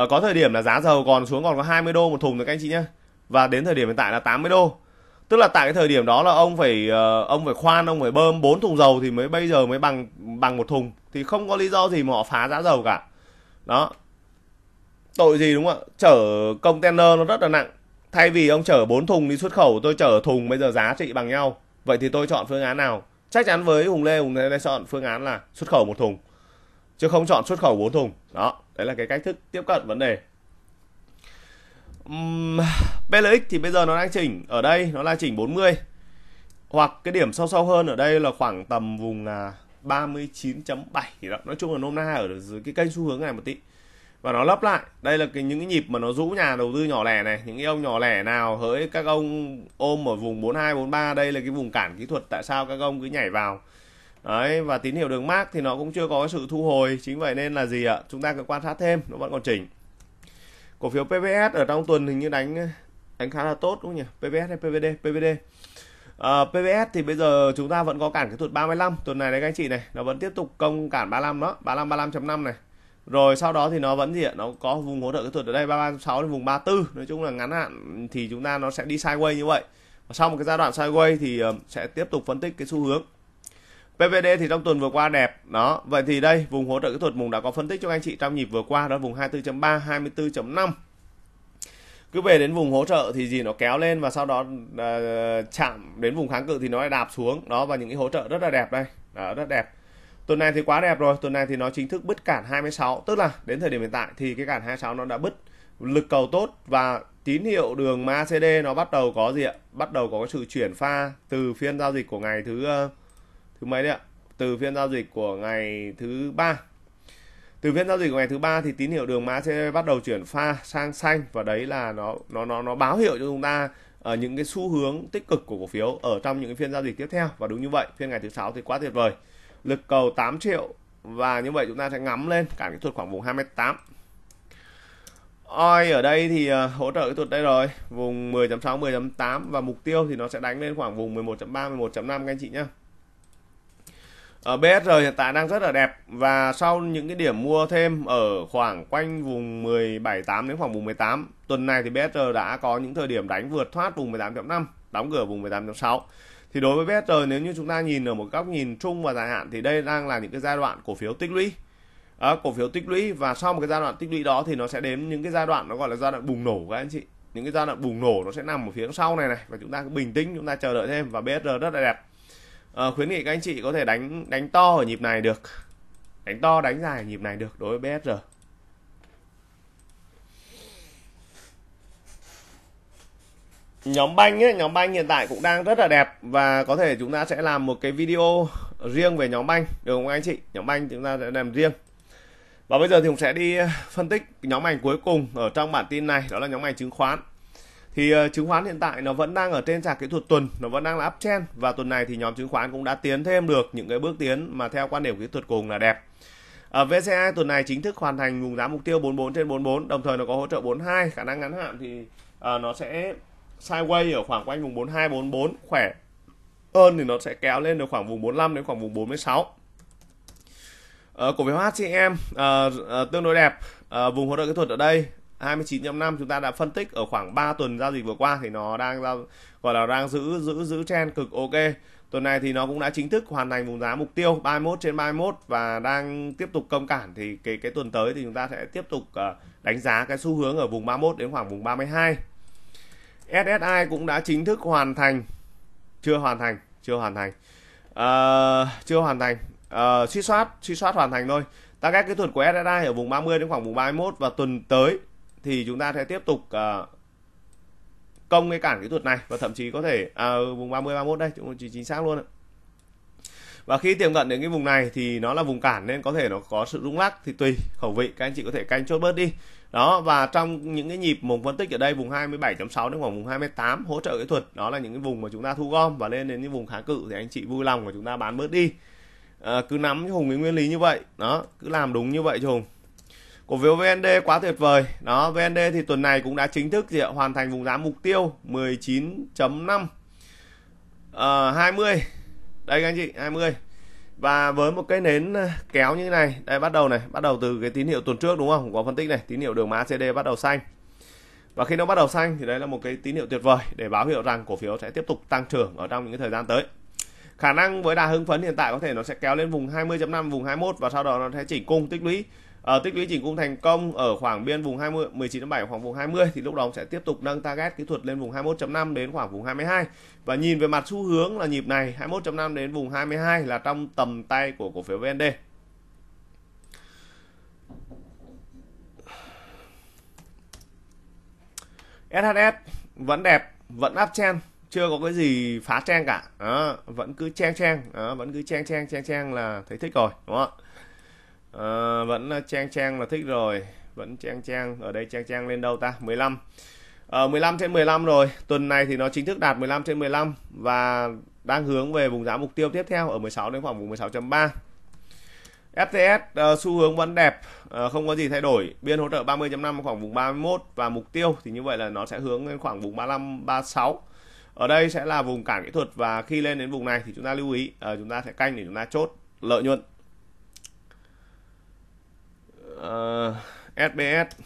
uh, có thời điểm là giá dầu còn xuống còn có 20 đô một thùng được các anh chị nhé và đến thời điểm hiện tại là 80 đô tức là tại cái thời điểm đó là ông phải uh, ông phải khoan ông phải bơm 4 thùng dầu thì mới bây giờ mới bằng bằng một thùng thì không có lý do gì mà họ phá giá dầu cả đó tội gì đúng không ạ chở container nó rất là nặng thay vì ông chở 4 thùng đi xuất khẩu tôi chở thùng bây giờ giá trị bằng nhau vậy thì tôi chọn phương án nào chắc chắn với hùng lê hùng lê chọn phương án là xuất khẩu một thùng chứ không chọn xuất khẩu 4 thùng đó đấy là cái cách thức tiếp cận vấn đề um, PLX thì bây giờ nó đang chỉnh ở đây nó là chỉnh 40 hoặc cái điểm sâu sâu hơn ở đây là khoảng tầm vùng là 39.7 đó nói chung là nôm na ở dưới cái kênh xu hướng này một tí và nó lấp lại đây là cái những cái nhịp mà nó rũ nhà đầu tư nhỏ lẻ này những cái ông nhỏ lẻ nào hỡi các ông ôm ở vùng 42 43 đây là cái vùng cản kỹ thuật tại sao các ông cứ nhảy vào Đấy, và tín hiệu đường mát thì nó cũng chưa có sự thu hồi chính vậy nên là gì ạ chúng ta cứ quan sát thêm nó vẫn còn chỉnh cổ phiếu PVS ở trong tuần hình như đánh đánh khá là tốt đúng không nhỉ PVS hay PVD PVD à, PVS thì bây giờ chúng ta vẫn có cản cái tuột 35 tuần này đấy các anh chị này nó vẫn tiếp tục công cản 35 đó 35 35.5 này rồi sau đó thì nó vẫn gì ạ nó có vùng hỗ trợ kỹ thuật ở đây 336 đến vùng 34 nói chung là ngắn hạn thì chúng ta nó sẽ đi sideways như vậy sau một cái giai đoạn sideways thì ờ, sẽ tiếp tục phân tích cái xu hướng PVD thì trong tuần vừa qua đẹp đó vậy thì đây vùng hỗ trợ kỹ thuật mùng đã có phân tích cho anh chị trong nhịp vừa qua đó vùng 24.3 24.5 cứ về đến vùng hỗ trợ thì gì nó kéo lên và sau đó uh, chạm đến vùng kháng cự thì nó lại đạp xuống đó và những cái hỗ trợ rất là đẹp đây đó, rất đẹp tuần này thì quá đẹp rồi tuần này thì nó chính thức bứt cản 26 tức là đến thời điểm hiện tại thì cái cản 26 nó đã bứt lực cầu tốt và tín hiệu đường MACD nó bắt đầu có gì ạ bắt đầu có cái sự chuyển pha từ phiên giao dịch của ngày thứ uh, thứ mấy đấy ạ từ phiên giao dịch của ngày thứ ba từ phiên giao dịch của ngày thứ ba thì tín hiệu đường mã sẽ bắt đầu chuyển pha sang xanh và đấy là nó nó nó nó báo hiệu cho chúng ta ở ờ, những cái xu hướng tích cực của cổ phiếu ở trong những cái phiên giao dịch tiếp theo và đúng như vậy phiên ngày thứ sáu thì quá tuyệt vời lực cầu 8 triệu và như vậy chúng ta sẽ ngắm lên cả kỹ thuật khoảng vùng 28 Oi ở đây thì ờ, hỗ trợ kỹ thuật đây rồi vùng 10.6 10.8 và mục tiêu thì nó sẽ đánh lên khoảng vùng 11.3 11.5 các anh chị nhé ở ờ, BSR hiện tại đang rất là đẹp và sau những cái điểm mua thêm ở khoảng quanh vùng 17 8 đến khoảng vùng 18 tuần này thì BSR đã có những thời điểm đánh vượt thoát vùng 18.5 đóng cửa vùng 18.6 thì đối với BSR nếu như chúng ta nhìn ở một góc nhìn chung và dài hạn thì đây đang là những cái giai đoạn cổ phiếu tích lũy à, cổ phiếu tích lũy và sau một cái giai đoạn tích lũy đó thì nó sẽ đến những cái giai đoạn nó gọi là giai đoạn bùng nổ các anh chị những cái giai đoạn bùng nổ nó sẽ nằm ở phía sau này này và chúng ta cứ bình tĩnh chúng ta chờ đợi thêm và BSR rất là đẹp à, khuyến nghị các anh chị có thể đánh đánh to ở nhịp này được đánh to đánh dài ở nhịp này được đối với BSR nhóm banh ấy, nhóm banh hiện tại cũng đang rất là đẹp và có thể chúng ta sẽ làm một cái video riêng về nhóm banh được không anh chị nhóm banh chúng ta sẽ làm riêng và bây giờ thì cũng sẽ đi phân tích nhóm ngành cuối cùng ở trong bản tin này đó là nhóm ngành chứng khoán thì ờ, chứng khoán hiện tại nó vẫn đang ở trên sạc kỹ thuật tuần nó vẫn đang là uptrend và tuần này thì nhóm chứng khoán cũng đã tiến thêm được những cái bước tiến mà theo quan điểm kỹ thuật cùng là đẹp ở ờ, VCI tuần này chính thức hoàn thành vùng giá mục tiêu 44 trên 44 đồng thời nó có hỗ trợ 42 khả năng ngắn hạn thì uh, nó sẽ sideways ở khoảng quanh vùng 42 44 khỏe hơn thì nó sẽ kéo lên được khoảng vùng 45 đến khoảng vùng 46 uh, cổ phiếu HCM uh, uh, tương đối đẹp uh, vùng hỗ trợ kỹ thuật ở đây 29.5 chúng ta đã phân tích ở khoảng 3 tuần giao dịch vừa qua thì nó đang giao gọi là đang giữ giữ giữ trend cực ok. Tuần này thì nó cũng đã chính thức hoàn thành vùng giá mục tiêu 31 trên 31 và đang tiếp tục công cản thì cái cái tuần tới thì chúng ta sẽ tiếp tục ờ, đánh giá cái xu hướng ở vùng 31 đến khoảng vùng 32. SSI cũng đã chính thức hoàn thành chưa hoàn thành, chưa hoàn thành. Uh, chưa hoàn thành. Uh, suy soát, suy soát hoàn thành thôi. các kỹ thuật của SSI ở vùng 30 đến khoảng vùng 31 và tuần tới thì chúng ta sẽ tiếp tục uh, công cái cản kỹ thuật này và thậm chí có thể à, vùng 30 31 đây chúng chỉ chính xác luôn ạ. Và khi tiệm cận đến cái vùng này thì nó là vùng cản nên có thể nó có sự rung lắc thì tùy khẩu vị các anh chị có thể canh chốt bớt đi. Đó và trong những cái nhịp mùng phân tích ở đây vùng 27.6 đến khoảng vùng 28 hỗ trợ kỹ thuật, đó là những cái vùng mà chúng ta thu gom và lên đến những vùng kháng cự thì anh chị vui lòng của chúng ta bán bớt đi. À, cứ nắm Hùng cái nguyên lý như vậy, đó, cứ làm đúng như vậy cho Hùng cổ phiếu VND quá tuyệt vời đó VND thì tuần này cũng đã chính thức hoàn thành vùng giá mục tiêu 19.5 à, 20 đây các anh chị 20 và với một cái nến ờ, kéo như thế này đây bắt đầu này bắt đầu từ cái tín hiệu tuần trước đúng không có phân tích này tín hiệu đường má CD bắt đầu xanh và khi nó bắt đầu xanh thì đấy là một cái tín hiệu tuyệt vời để báo hiệu rằng cổ phiếu sẽ tiếp tục tăng trưởng ở trong những cái thời gian tới khả năng với đà hưng phấn hiện tại có thể nó sẽ kéo lên vùng 20.5 vùng 21 và sau đó nó sẽ chỉnh cung tích lũy à, tích lũy chỉnh cung thành công ở khoảng biên vùng 20 19 đến 7 khoảng vùng 20 thì lúc đó sẽ tiếp tục nâng target kỹ thuật lên vùng 21.5 đến khoảng vùng 22 và nhìn về mặt xu hướng là nhịp này 21.5 đến vùng 22 là trong tầm tay của cổ phiếu VND SHS vẫn đẹp vẫn áp chen chưa có cái gì phá trang cả đó, vẫn cứ trang trang đó, vẫn cứ trang trang trang trang là thấy thích rồi đúng không ạ à, vẫn ờ, trang trang là thích rồi vẫn trang trang ở đây trang trang lên đâu ta 15 à, 15 trên 15 rồi tuần này thì nó chính thức đạt 15 trên 15 và đang hướng về vùng giá mục tiêu tiếp theo ở 16 đến khoảng vùng 16.3 FTS uh, xu hướng vẫn đẹp, uh, không có gì thay đổi. Biên hỗ trợ 30.5 khoảng vùng 31 và mục tiêu thì như vậy là nó sẽ hướng lên khoảng vùng 35 36. Ở đây sẽ là vùng cản kỹ thuật và khi lên đến vùng này thì chúng ta lưu ý uh, chúng ta sẽ canh để chúng ta chốt lợi nhuận uh, ờ, SBS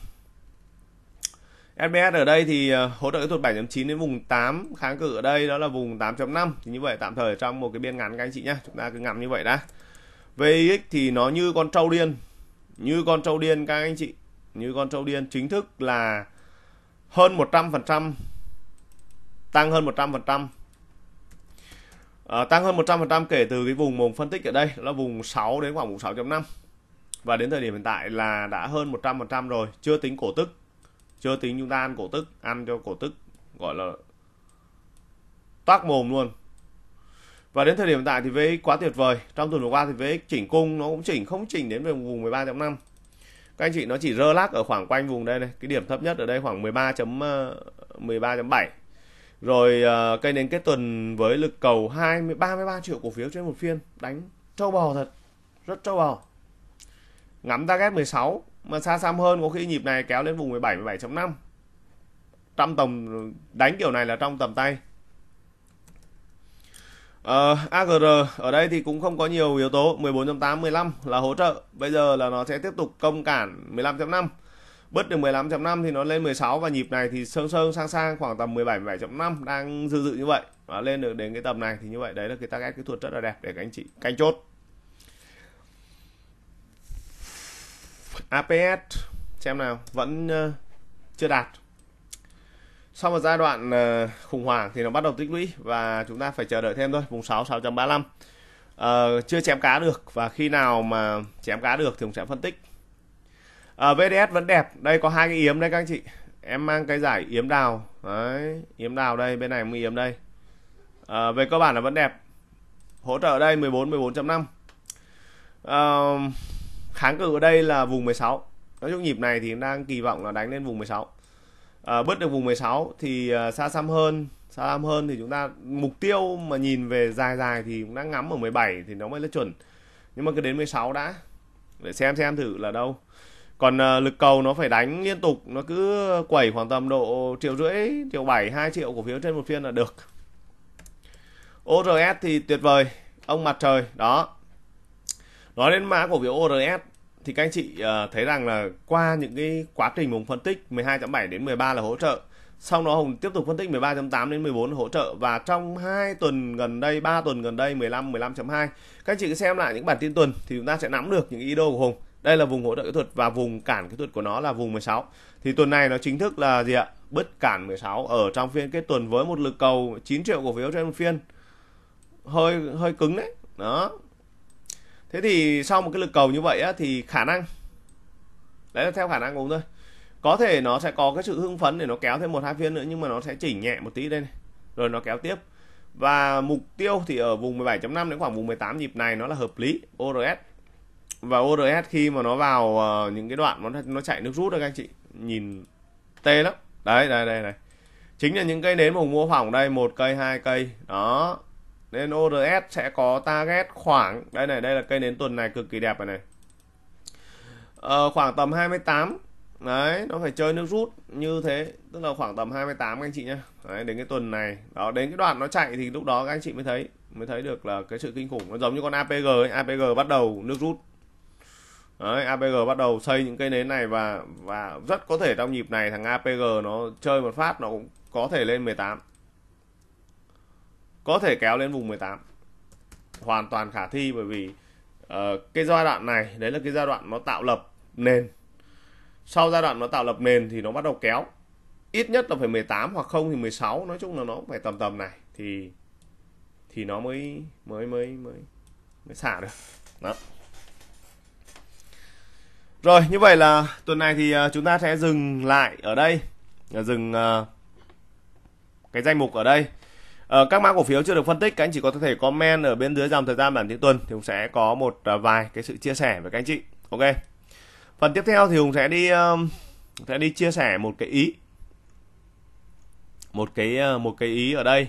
SBS ở đây thì ờ, hỗ trợ kỹ thuật 7.9 đến vùng 8 kháng cự ở đây đó là vùng 8.5 thì như vậy tạm thời trong một cái biên ngắn các anh chị nhé chúng ta cứ ngắm như vậy đã VX thì nó như con trâu điên như con trâu điên các anh chị như con trâu điên chính thức là hơn 100% tăng hơn 100% à, ờ, tăng hơn 100% kể từ cái vùng mùng phân tích ở đây đó là vùng 6 đến khoảng vùng 6.5 và đến thời điểm hiện tại là đã hơn 100% rồi chưa tính cổ tức chưa tính chúng ta ăn cổ tức ăn cho cổ tức gọi là toác mồm luôn và đến thời điểm hiện tại thì VX quá tuyệt vời trong tuần vừa qua thì VX chỉnh cung nó cũng chỉnh không chỉnh đến về vùng 13.5 các anh chị nó chỉ rơ lắc ở khoảng quanh vùng đây này cái điểm thấp nhất ở đây khoảng 13 13.7 ờ, rồi ờ, cây nến kết tuần với lực cầu 20 33 triệu cổ phiếu trên một phiên đánh trâu bò thật rất trâu bò ngắm target 16 mà xa xăm hơn có khi nhịp này kéo lên vùng 17 17.5 trong tầm đánh kiểu này là trong tầm tay uh, ờ, AGR ở đây thì cũng không có nhiều yếu tố 14.8 15 là hỗ trợ bây giờ là nó sẽ tiếp tục công cản 15.5 bớt được 15.5 thì nó lên 16 và nhịp này thì sơn sơn sang sang khoảng tầm 17 17.5 đang dự dự như vậy và lên được đến cái tầm này thì như vậy đấy là cái target kỹ thuật rất là đẹp để các anh chị canh chốt APS xem nào vẫn ờ, chưa đạt sau một giai đoạn ờ, khủng hoảng thì nó bắt đầu tích lũy và chúng ta phải chờ đợi thêm thôi vùng 6 6.35 uh, chưa chém cá được và khi nào mà chém cá được thì cũng sẽ phân tích uh, ờ, VDS vẫn đẹp đây có hai cái yếm đây các anh chị em mang cái giải yếm đào đấy yếm đào đây bên này mới yếm đây uh, về cơ bản là vẫn đẹp hỗ trợ ở đây 14 14.5 uh, kháng cự ở đây là vùng 16 nói chung nhịp này thì đang kỳ vọng là đánh lên vùng 16 à, bứt được vùng 16 thì ờ, xa xăm hơn xa xăm hơn thì chúng ta mục tiêu mà nhìn về dài dài thì cũng đã ngắm ở 17 thì nó mới là chuẩn nhưng mà cứ đến 16 đã để xem xem thử là đâu còn uh, lực cầu nó phải đánh liên tục nó cứ quẩy khoảng tầm độ triệu rưỡi triệu bảy, hai triệu cổ phiếu trên một phiên là được ORS thì tuyệt vời ông mặt trời đó nói đến mã cổ phiếu ORS thì các anh chị uh, thấy rằng là qua những cái quá trình Hùng phân tích 12.7 đến 13 là hỗ trợ sau đó Hùng tiếp tục phân tích 13.8 đến 14 hỗ trợ và trong hai tuần gần đây 3 tuần gần đây 15 15.2 các anh chị xem lại những bản tin tuần thì chúng ta sẽ nắm được những ý đồ của Hùng đây là vùng hỗ trợ kỹ thuật và vùng cản kỹ thuật của nó là vùng 16 thì tuần này nó chính thức là gì ạ bứt cản 16 ở trong phiên kết tuần với một lực cầu 9 triệu cổ phiếu trên phiên hơi hơi cứng đấy đó thế thì sau một cái lực cầu như vậy á, thì khả năng đấy là theo khả năng cũng thôi có thể nó sẽ có cái sự hưng phấn để nó kéo thêm một hai phiên nữa nhưng mà nó sẽ chỉnh nhẹ một tí đây này rồi nó kéo tiếp và mục tiêu thì ở vùng 17.5 đến khoảng vùng 18 nhịp này nó là hợp lý ORS và ORS khi mà nó vào uh, những cái đoạn nó nó chạy nước rút được anh chị nhìn tê lắm đấy đây đây này chính là những cây nến mà mua phỏng đây một cây hai cây đó nên ORS sẽ có target khoảng đây này đây là cây nến tuần này cực kỳ đẹp này này ờ, khoảng tầm 28 đấy nó phải chơi nước rút như thế tức là khoảng tầm 28 các anh chị nhé đấy, đến cái tuần này đó đến cái đoạn nó chạy thì lúc đó các anh chị mới thấy mới thấy được là cái sự kinh khủng nó giống như con APG ấy. APG bắt đầu nước rút Đấy, APG bắt đầu xây những cây nến này và và rất có thể trong nhịp này thằng APG nó chơi một phát nó cũng có thể lên 18 có thể kéo lên vùng 18 hoàn toàn khả thi bởi vì uh, cái giai đoạn này đấy là cái giai đoạn nó tạo lập nền sau giai đoạn nó tạo lập nền thì nó bắt đầu kéo ít nhất là phải 18 hoặc không thì 16 nói chung là nó phải tầm tầm này thì thì nó mới mới mới mới mới xả được đó rồi như vậy là tuần này thì ờ, chúng ta sẽ dừng lại ở đây dừng ờ, cái danh mục ở đây Ờ, các mã cổ phiếu chưa được phân tích, các anh chị có thể comment ở bên dưới dòng thời gian bản tin tuần thì Hùng sẽ có một ờ, vài cái sự chia sẻ với các anh chị. Ok. Phần tiếp theo thì Hùng sẽ đi ờ, sẽ đi chia sẻ một cái ý một cái một cái ý ở đây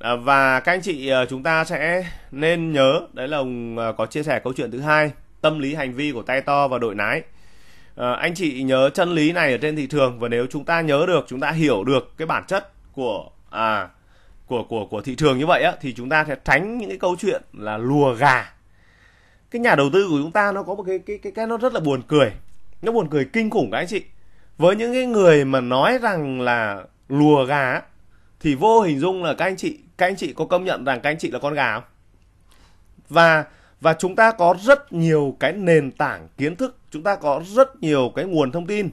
và các anh chị chúng ta sẽ nên nhớ đấy là hùng có chia sẻ câu chuyện thứ hai tâm lý hành vi của tay to và đội nái anh chị nhớ chân lý này ở trên thị trường và nếu chúng ta nhớ được chúng ta hiểu được cái bản chất của à của của của thị trường như vậy á thì chúng ta sẽ tránh những cái câu chuyện là lùa gà cái nhà đầu tư của chúng ta nó có một cái cái cái cái nó rất là buồn cười nó buồn cười kinh khủng các anh chị với những cái người mà nói rằng là lùa gà thì vô hình dung là các anh chị các anh chị có công nhận rằng các anh chị là con gà không và và chúng ta có rất nhiều cái nền tảng kiến thức chúng ta có rất nhiều cái nguồn thông tin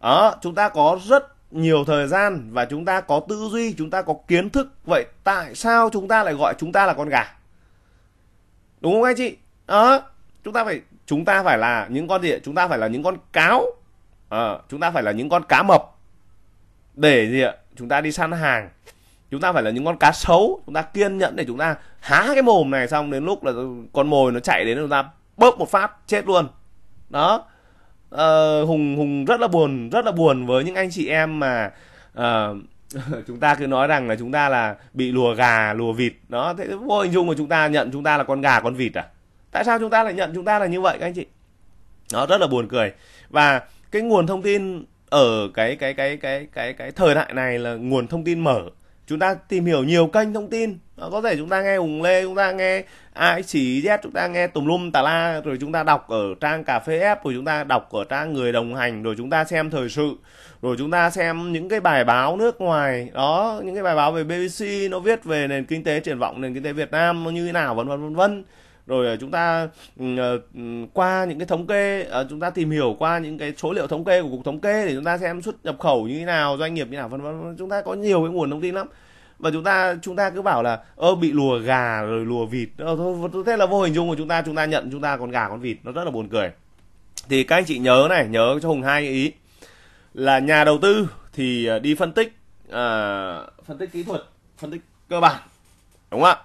đó chúng ta có rất nhiều thời gian và chúng ta có tư duy chúng ta có kiến thức vậy tại sao chúng ta lại gọi chúng ta là con gà đúng không anh chị đó chúng ta phải chúng ta phải là những con gì chúng ta phải là những con cáo à, chúng ta phải là những con cá mập để gì ạ chúng ta đi săn hàng chúng ta phải là những con cá sấu chúng ta kiên nhẫn để chúng ta há cái mồm này xong đến lúc là con mồi nó chạy đến chúng ta bốc một phát chết luôn đó uh, hùng hùng rất là buồn rất là buồn với những anh chị em mà uh, [laughs] chúng ta cứ nói rằng là chúng ta là bị lùa gà lùa vịt đó thế vô hình dung mà chúng ta nhận chúng ta là con gà con vịt à tại sao chúng ta lại nhận chúng ta là như vậy các anh chị nó rất là buồn cười và cái nguồn thông tin ở cái cái cái cái cái cái thời đại này là nguồn thông tin mở chúng ta tìm hiểu nhiều kênh thông tin ờ, có thể chúng ta nghe hùng lê chúng ta nghe ai chỉ z chúng ta nghe tùm lum tà la rồi chúng ta đọc ở trang cà phê ép rồi chúng ta đọc ở trang người đồng hành rồi chúng ta xem thời sự rồi chúng ta xem những cái bài báo nước ngoài đó những cái bài báo về bbc nó viết về nền kinh tế triển vọng nền kinh tế việt nam như thế nào vân vân vân vân rồi ờ, chúng ta ừ, ờ, ừ, qua những cái thống kê ờ, chúng ta tìm hiểu qua những cái số liệu thống kê của cục thống kê để chúng ta xem xuất nhập khẩu như thế nào doanh nghiệp như thế nào vân vân chúng ta có nhiều cái nguồn thông tin lắm và chúng ta chúng ta cứ bảo là ơ bị lùa gà rồi lùa vịt ờ, thôi, thế là vô hình dung của chúng ta chúng ta nhận chúng ta còn gà con vịt nó rất là buồn cười thì các anh chị nhớ này nhớ cho hùng hai ý là nhà đầu tư thì đi phân tích à, phân tích kỹ thuật phân tích cơ bản đúng không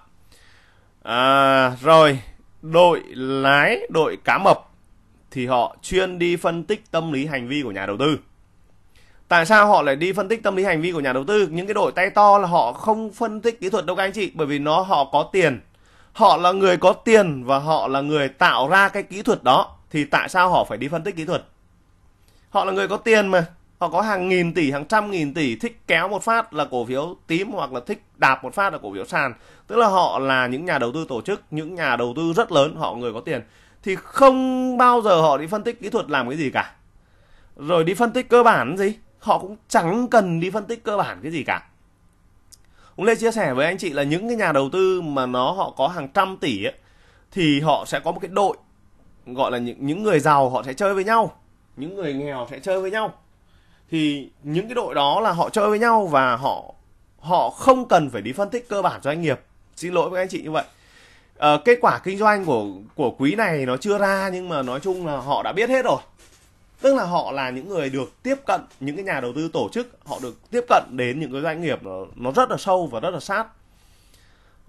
ạ à, rồi đội lái đội cá mập thì họ chuyên đi phân tích tâm lý hành vi của nhà đầu tư tại sao họ lại đi phân tích tâm lý hành vi của nhà đầu tư những cái đội tay to là họ không phân tích kỹ thuật đâu các anh chị bởi vì nó họ có tiền họ là người có tiền và họ là người tạo ra cái kỹ thuật đó thì tại sao họ phải đi phân tích kỹ thuật họ là người có tiền mà họ có hàng nghìn tỷ hàng trăm nghìn tỷ thích kéo một phát là cổ phiếu tím hoặc là thích đạp một phát là cổ phiếu sàn tức là họ là những nhà đầu tư tổ chức những nhà đầu tư rất lớn họ người có tiền thì không bao giờ họ đi phân tích kỹ thuật làm cái gì cả rồi đi phân tích cơ bản gì họ cũng chẳng cần đi phân tích cơ bản cái gì cả cũng lê chia sẻ với anh chị là những cái nhà đầu tư mà nó họ có hàng trăm tỷ ấy, thì họ sẽ có một cái đội gọi là những những người giàu họ sẽ chơi với nhau những người nghèo sẽ chơi với nhau thì những cái đội đó là họ chơi với nhau và họ họ không cần phải đi phân tích cơ bản doanh nghiệp xin lỗi với anh chị như vậy à, kết quả kinh doanh của của quý này nó chưa ra nhưng mà nói chung là họ đã biết hết rồi tức là họ là những người được tiếp cận những cái nhà đầu tư tổ chức họ được tiếp cận đến những cái doanh nghiệp nó, nó rất là sâu và rất là sát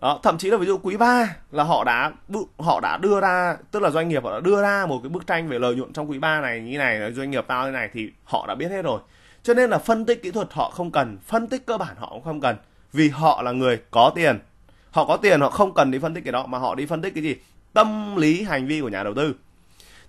đó, ờ, thậm chí là ví dụ quý 3 là họ đã họ đã đưa ra tức là doanh nghiệp họ đã đưa ra một cái bức tranh về lợi nhuận trong quý 3 này như này doanh nghiệp tao như này thì họ đã biết hết rồi cho nên là phân tích kỹ thuật họ không cần phân tích cơ bản họ cũng không cần vì họ là người có tiền họ có tiền họ không cần đi phân tích cái đó mà họ đi phân tích cái gì tâm lý hành vi của nhà đầu tư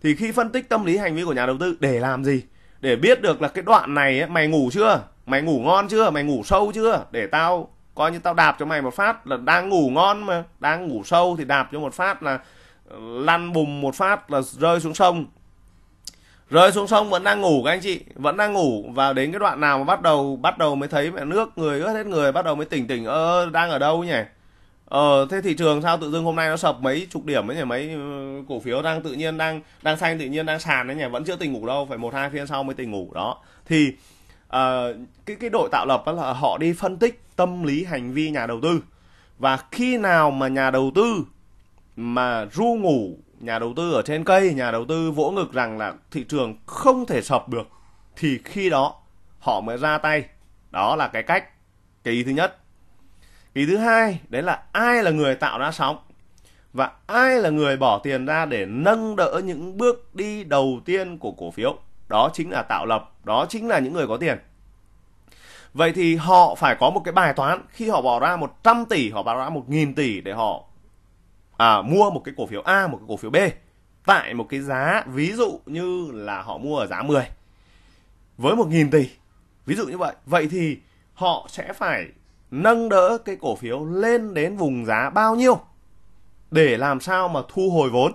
thì khi phân tích tâm lý hành vi của nhà đầu tư để làm gì để biết được là cái đoạn này ấy, mày ngủ chưa mày ngủ ngon chưa mày ngủ sâu chưa để tao coi như tao đạp cho mày một phát là đang ngủ ngon mà đang ngủ sâu thì đạp cho một phát là lăn bùm một phát là rơi xuống sông rơi xuống sông vẫn đang ngủ các anh chị vẫn đang ngủ và đến cái đoạn nào mà bắt đầu bắt đầu mới thấy mẹ nước người ướt hết người bắt đầu mới tỉnh tỉnh ơ đang ở đâu nhỉ ờ thế thị trường sao tự dưng hôm nay nó sập mấy chục điểm ấy nhỉ mấy ừ, cổ phiếu đang tự nhiên đang đang xanh tự nhiên đang sàn ấy nhỉ vẫn chưa tỉnh ngủ đâu phải một hai phiên sau mới tỉnh ngủ đó thì uh, cái cái đội tạo lập đó là họ đi phân tích tâm lý hành vi nhà đầu tư và khi nào mà nhà đầu tư mà ru ngủ nhà đầu tư ở trên cây nhà đầu tư vỗ ngực rằng là thị trường không thể sập được thì khi đó họ mới ra tay đó là cái cách kỳ thứ nhất kỳ thứ hai đấy là ai là người tạo ra sóng và ai là người bỏ tiền ra để nâng đỡ những bước đi đầu tiên của cổ phiếu đó chính là tạo lập đó chính là những người có tiền vậy thì họ phải có một cái bài toán khi họ bỏ ra 100 tỷ họ bỏ ra 1.000 tỷ để họ à, mua một cái cổ phiếu A một cái cổ phiếu B tại một cái giá ví dụ như là họ mua ở giá 10 với 1.000 tỷ ví dụ như vậy vậy thì họ sẽ phải nâng đỡ cái cổ phiếu lên đến vùng giá bao nhiêu để làm sao mà thu hồi vốn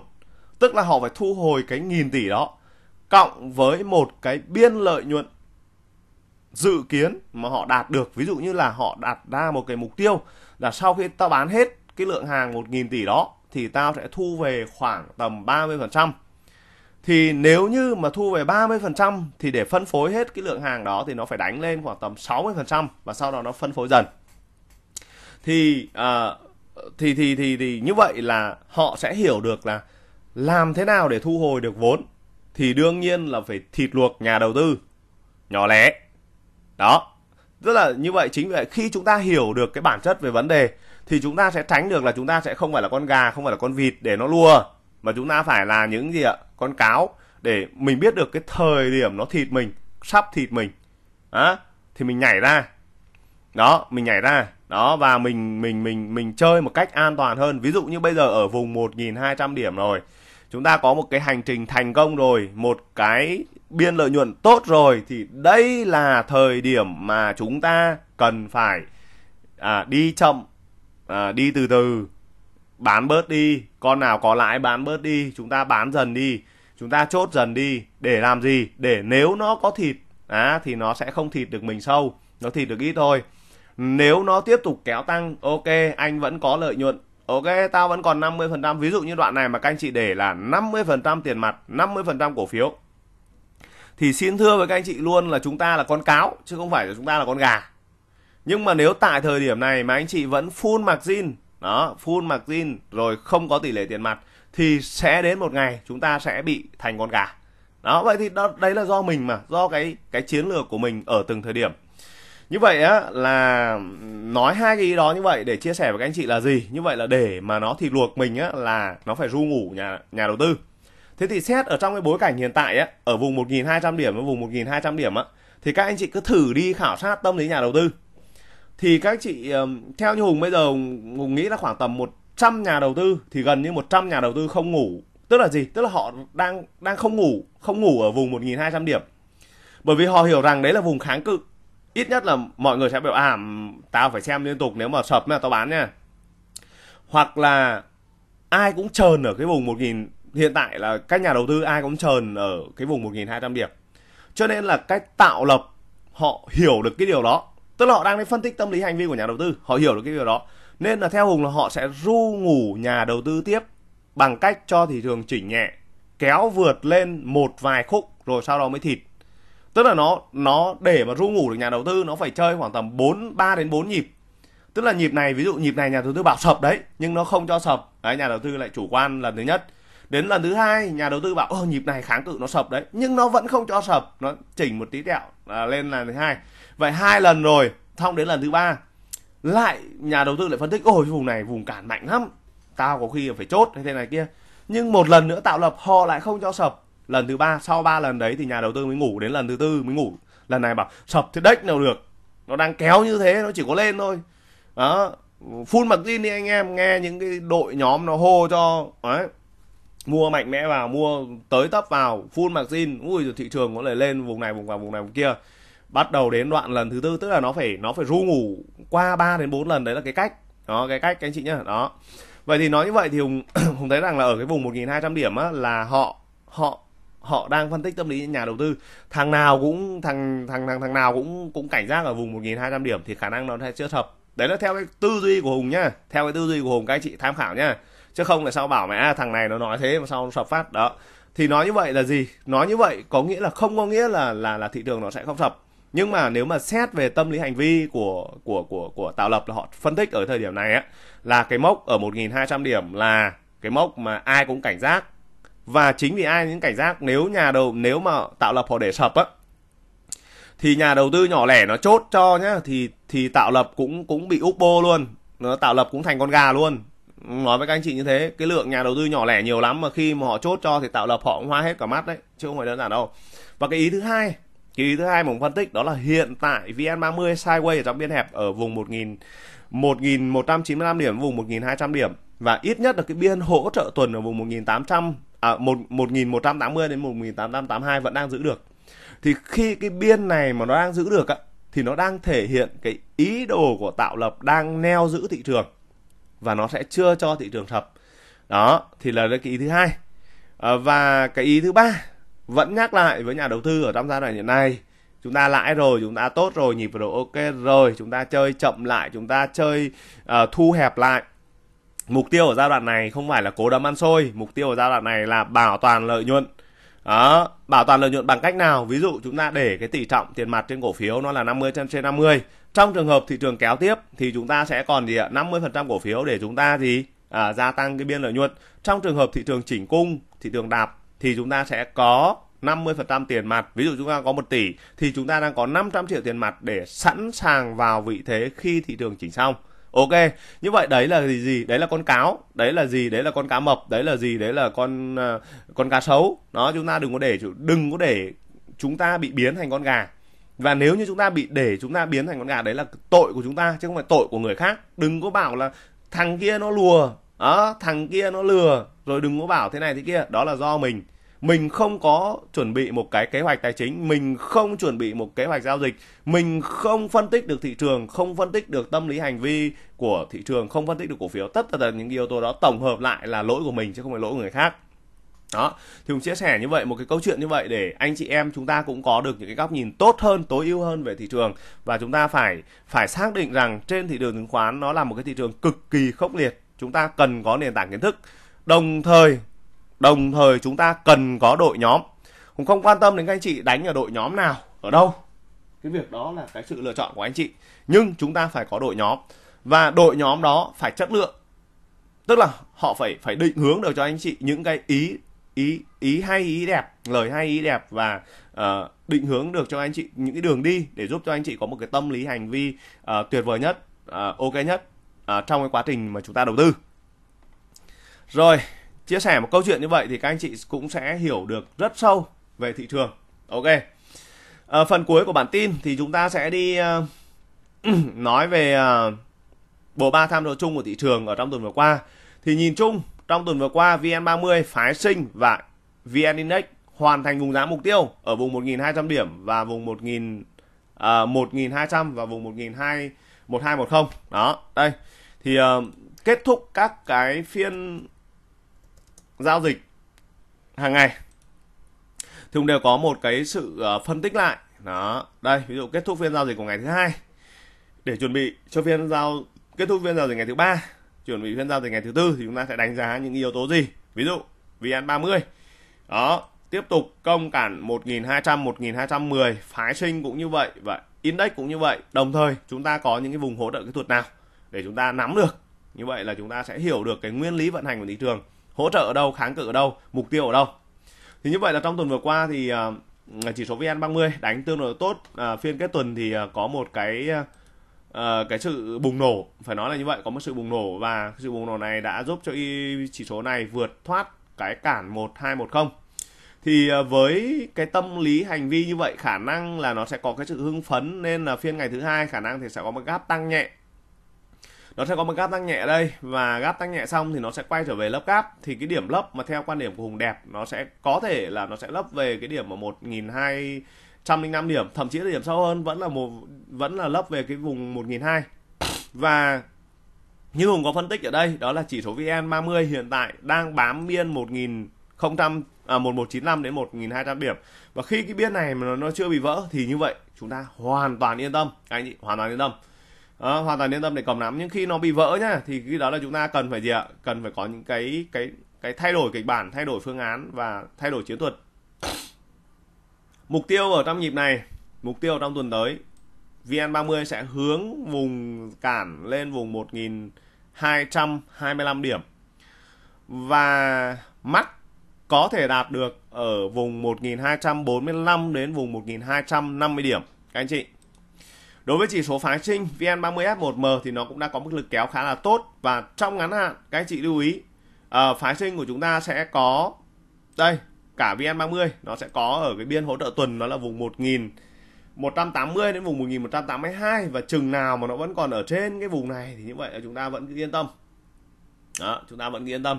tức là họ phải thu hồi cái nghìn tỷ đó cộng với một cái biên lợi nhuận dự kiến mà họ đạt được ví dụ như là họ đặt ra một cái mục tiêu là sau khi tao bán hết cái lượng hàng 1.000 tỷ đó thì tao sẽ thu về khoảng tầm 30%. Thì nếu như mà thu về 30% thì để phân phối hết cái lượng hàng đó thì nó phải đánh lên khoảng tầm 60% và sau đó nó phân phối dần. Thì uh, thì, thì thì thì như vậy là họ sẽ hiểu được là làm thế nào để thu hồi được vốn thì đương nhiên là phải thịt luộc nhà đầu tư nhỏ lẻ đó rất là như vậy chính vậy khi chúng ta hiểu được cái bản chất về vấn đề thì chúng ta sẽ tránh được là chúng ta sẽ không phải là con gà không phải là con vịt để nó lùa mà chúng ta phải là những gì ạ con cáo để mình biết được cái thời điểm nó thịt mình sắp thịt mình á thì mình nhảy ra đó mình nhảy ra đó và mình mình mình mình chơi một cách an toàn hơn ví dụ như bây giờ ở vùng 1.200 điểm rồi chúng ta có một cái hành trình thành công rồi một cái biên lợi nhuận tốt rồi thì đây là thời điểm mà chúng ta cần phải à, đi chậm à, đi từ từ bán bớt đi con nào có lãi bán bớt đi chúng ta bán dần đi chúng ta chốt dần đi để làm gì để nếu nó có thịt à, thì nó sẽ không thịt được mình sâu nó thịt được ít thôi nếu nó tiếp tục kéo tăng ok anh vẫn có lợi nhuận Ok, tao vẫn còn 50%. Ví dụ như đoạn này mà các anh chị để là 50% tiền mặt, 50% cổ phiếu. Thì xin thưa với các anh chị luôn là chúng ta là con cáo, chứ không phải là chúng ta là con gà. Nhưng mà nếu tại thời điểm này mà anh chị vẫn full margin, đó, full margin rồi không có tỷ lệ tiền mặt, thì sẽ đến một ngày chúng ta sẽ bị thành con gà. Đó, vậy thì đó, đấy là do mình mà, do cái cái chiến lược của mình ở từng thời điểm như vậy á là nói hai cái ý đó như vậy để chia sẻ với các anh chị là gì như vậy là để mà nó thịt luộc mình á là nó phải ru ngủ nhà nhà đầu tư thế thì xét ở trong cái bối cảnh hiện tại á ở vùng 1.200 điểm với vùng 1.200 điểm á thì các anh chị cứ thử đi khảo sát tâm lý nhà đầu tư thì các chị theo như hùng bây giờ hùng nghĩ là khoảng tầm 100 nhà đầu tư thì gần như 100 nhà đầu tư không ngủ tức là gì tức là họ đang đang không ngủ không ngủ ở vùng 1.200 điểm bởi vì họ hiểu rằng đấy là vùng kháng cự ít nhất là mọi người sẽ biểu à tao phải xem liên tục nếu mà sập là tao bán nha hoặc là ai cũng trờn ở cái vùng 1000 hiện tại là các nhà đầu tư ai cũng trờn ở cái vùng 1200 điểm cho nên là cách tạo lập họ hiểu được cái điều đó tức là họ đang đi phân tích tâm lý hành vi của nhà đầu tư họ hiểu được cái điều đó nên là theo hùng là họ sẽ ru ngủ nhà đầu tư tiếp bằng cách cho thị trường chỉnh nhẹ kéo vượt lên một vài khúc rồi sau đó mới thịt tức là nó nó để mà ru ngủ được nhà đầu tư nó phải chơi khoảng tầm 4 3 đến 4 nhịp tức là nhịp này ví dụ nhịp này nhà đầu tư bảo sập đấy nhưng nó không cho sập đấy, nhà đầu tư lại chủ quan lần thứ nhất đến lần thứ hai nhà đầu tư bảo ơ nhịp này kháng cự nó sập đấy nhưng nó vẫn không cho sập nó chỉnh một tí tẹo à, lên là thứ hai vậy hai lần rồi xong đến lần thứ ba lại nhà đầu tư lại phân tích ôi vùng này vùng cản mạnh lắm tao có khi phải chốt hay thế này kia nhưng một lần nữa tạo lập họ lại không cho sập lần thứ ba sau ba lần đấy thì nhà đầu tư mới ngủ đến lần thứ tư mới ngủ lần này bảo sập thì đếch nào được nó đang kéo như thế nó chỉ có lên thôi đó full mặt tin đi anh em nghe những cái đội nhóm nó hô cho ấy mua mạnh mẽ vào mua tới tấp vào full mặt tin rồi thị trường có thể lên vùng này vùng vào vùng này vùng kia bắt đầu đến đoạn lần thứ tư tức là nó phải nó phải ru ngủ qua 3 đến 4 lần đấy là cái cách đó cái cách các anh chị nhá đó vậy thì nói như vậy thì hùng [clears throat] hùng thấy rằng là ở cái vùng 1.200 điểm á, là họ họ họ đang phân tích tâm lý nhà đầu tư thằng nào cũng thằng thằng thằng thằng nào cũng cũng cảnh giác ở vùng 1.200 điểm thì khả năng nó sẽ chưa thập đấy là theo cái tư duy của hùng nhá theo cái tư duy của hùng các anh chị tham khảo nhá chứ không là sao bảo mẹ à, thằng này nó nói thế mà sao sập phát đó thì nói như vậy là gì nói như vậy có nghĩa là không có nghĩa là là là thị trường nó sẽ không sập nhưng mà nếu mà xét về tâm lý hành vi của của của của tạo lập là họ phân tích ở thời điểm này á là cái mốc ở 1.200 điểm là cái mốc mà ai cũng cảnh giác và chính vì ai những cảnh giác nếu nhà đầu nếu mà tạo lập họ để sập á thì nhà đầu tư nhỏ lẻ nó chốt cho nhá thì thì tạo lập cũng cũng bị úp bô luôn nó tạo lập cũng thành con gà luôn nói với các anh chị như thế cái lượng nhà đầu tư nhỏ lẻ nhiều lắm mà khi mà họ chốt cho thì tạo lập họ cũng hoa hết cả mắt đấy chứ không phải đơn giản đâu và cái ý thứ hai cái ý thứ hai mình phân tích đó là hiện tại VN30 sideways ở trong biên hẹp ở vùng một một một trăm 1000 1195 điểm vùng một hai trăm điểm và ít nhất là cái biên hỗ trợ tuần ở vùng một tám trăm à, 1, 1180 đến 1882 vẫn đang giữ được thì khi cái biên này mà nó đang giữ được á, thì nó đang thể hiện cái ý đồ của tạo lập đang neo giữ thị trường và nó sẽ chưa cho thị trường sập đó thì là cái ý thứ hai à, và cái ý thứ ba vẫn nhắc lại với nhà đầu tư ở trong giai đoạn hiện nay chúng ta lãi rồi chúng ta tốt rồi nhịp rồi ok rồi chúng ta chơi chậm lại chúng ta chơi uh, thu hẹp lại mục tiêu ở giai đoạn này không phải là cố đấm ăn xôi mục tiêu ở giai đoạn này là bảo toàn lợi nhuận đó, bảo toàn lợi nhuận bằng cách nào? Ví dụ chúng ta để cái tỷ trọng tiền mặt trên cổ phiếu nó là 50 trên trên 50. Trong trường hợp thị trường kéo tiếp thì chúng ta sẽ còn gì ạ? 50% cổ phiếu để chúng ta gì? À, gia tăng cái biên lợi nhuận. Trong trường hợp thị trường chỉnh cung, thị trường đạp thì chúng ta sẽ có 50% tiền mặt. Ví dụ chúng ta có 1 tỷ thì chúng ta đang có 500 triệu tiền mặt để sẵn sàng vào vị thế khi thị trường chỉnh xong ok như vậy đấy là gì gì đấy là con cáo đấy là gì đấy là con cá mập đấy là gì đấy là con à, con cá sấu đó chúng ta đừng có để đừng có để chúng ta bị biến thành con gà và nếu như chúng ta bị để chúng ta biến thành con gà đấy là tội của chúng ta chứ không phải tội của người khác đừng có bảo là thằng kia nó lùa đó, thằng kia nó lừa rồi đừng có bảo thế này thế kia đó là do mình mình không có chuẩn bị một cái kế hoạch tài chính mình không chuẩn bị một kế hoạch giao dịch mình không phân tích được thị trường không phân tích được tâm lý hành vi của thị trường không phân tích được cổ phiếu tất cả những yếu tố đó tổng hợp lại là lỗi của mình chứ không phải lỗi của người khác đó thì mình chia sẻ như vậy một cái câu chuyện như vậy để anh chị em chúng ta cũng có được những cái góc nhìn tốt hơn tối ưu hơn về thị trường và chúng ta phải phải xác định rằng trên thị trường chứng khoán nó là một cái thị trường cực kỳ khốc liệt chúng ta cần có nền tảng kiến thức đồng thời Đồng thời chúng ta cần có đội nhóm. Cũng không quan tâm đến các anh chị đánh ở đội nhóm nào, ở đâu. Cái việc đó là cái sự lựa chọn của anh chị. Nhưng chúng ta phải có đội nhóm và đội nhóm đó phải chất lượng. Tức là họ phải phải định hướng được cho anh chị những cái ý ý ý hay ý đẹp, lời hay ý đẹp và uh, định hướng được cho anh chị những cái đường đi để giúp cho anh chị có một cái tâm lý hành vi uh, tuyệt vời nhất, uh, ok nhất uh, trong cái quá trình mà chúng ta đầu tư. Rồi, chia sẻ một câu chuyện như vậy thì các anh chị cũng sẽ hiểu được rất sâu về thị trường ok à, phần cuối của bản tin thì chúng ta sẽ đi uh, [clears throat] nói về uh, bộ ba tham đồ chung của thị trường ở trong tuần vừa qua thì nhìn chung trong tuần vừa qua VN30 phái sinh và VN Index hoàn thành vùng giá mục tiêu ở vùng 1.200 điểm và vùng 1.000 à, 1.200 và vùng 1.210 đó đây thì uh, kết thúc các cái phiên giao dịch hàng ngày thì cũng đều có một cái sự ờ, phân tích lại đó đây ví dụ kết thúc phiên giao dịch của ngày thứ hai để chuẩn bị cho phiên giao kết thúc phiên giao dịch ngày thứ ba chuẩn bị phiên giao dịch ngày thứ tư thì chúng ta sẽ đánh giá những yếu tố gì ví dụ vn 30 đó tiếp tục công cản 1200 1210 phái sinh cũng như vậy và index cũng như vậy đồng thời chúng ta có những cái vùng hỗ trợ kỹ thuật nào để chúng ta nắm được như vậy là chúng ta sẽ hiểu được cái nguyên lý vận hành của thị trường hỗ trợ ở đâu kháng cự ở đâu mục tiêu ở đâu thì như vậy là trong tuần vừa qua thì ờ, chỉ số VN30 đánh tương đối tốt ờ, phiên kết tuần thì ờ, có một cái cái sự bùng nổ phải nói là như vậy có một sự bùng nổ và sự bùng nổ này đã giúp cho chỉ số này vượt thoát cái cản 1210 thì với cái tâm lý hành vi như vậy khả năng là nó sẽ có cái sự hưng phấn nên là phiên ngày thứ hai khả năng thì sẽ có một gap tăng nhẹ nó sẽ có một gap tăng nhẹ đây và gap tăng nhẹ xong thì nó sẽ quay trở về lớp gap thì cái điểm lớp mà theo quan điểm của hùng đẹp nó sẽ có thể là nó sẽ lấp về cái điểm ở một nghìn hai trăm linh năm điểm thậm chí là điểm sâu hơn vẫn là một vẫn là lấp về cái vùng một nghìn hai và như Hùng có phân tích ở đây đó là chỉ số VN30 hiện tại đang bám biên 1000 à, 1195 đến 1200 điểm và khi cái biên này mà nó chưa bị vỡ thì như vậy chúng ta hoàn toàn yên tâm anh chị hoàn toàn yên tâm à, hoàn toàn yên tâm để cầm nắm nhưng khi nó bị vỡ nhá thì khi đó là chúng ta cần phải gì ạ cần phải có những cái cái cái thay đổi kịch bản thay đổi phương án và thay đổi chiến thuật mục tiêu ở trong nhịp này mục tiêu trong tuần tới VN30 sẽ hướng vùng cản lên vùng 1225 điểm và mắt có thể đạt được ở vùng 1245 đến vùng 1250 điểm các anh chị Đối với chỉ số phái trinh vn 30 f 1 m thì nó cũng đã có mức lực kéo khá là tốt và trong ngắn hạn các anh chị lưu ý uh, ờ, phái trinh của chúng ta sẽ có đây cả VN30 nó sẽ có ở cái biên hỗ trợ tuần nó là vùng 1000 180 đến vùng 1182 và chừng nào mà nó vẫn còn ở trên cái vùng này thì như vậy là chúng ta vẫn cứ yên tâm. Đó, chúng ta vẫn yên tâm.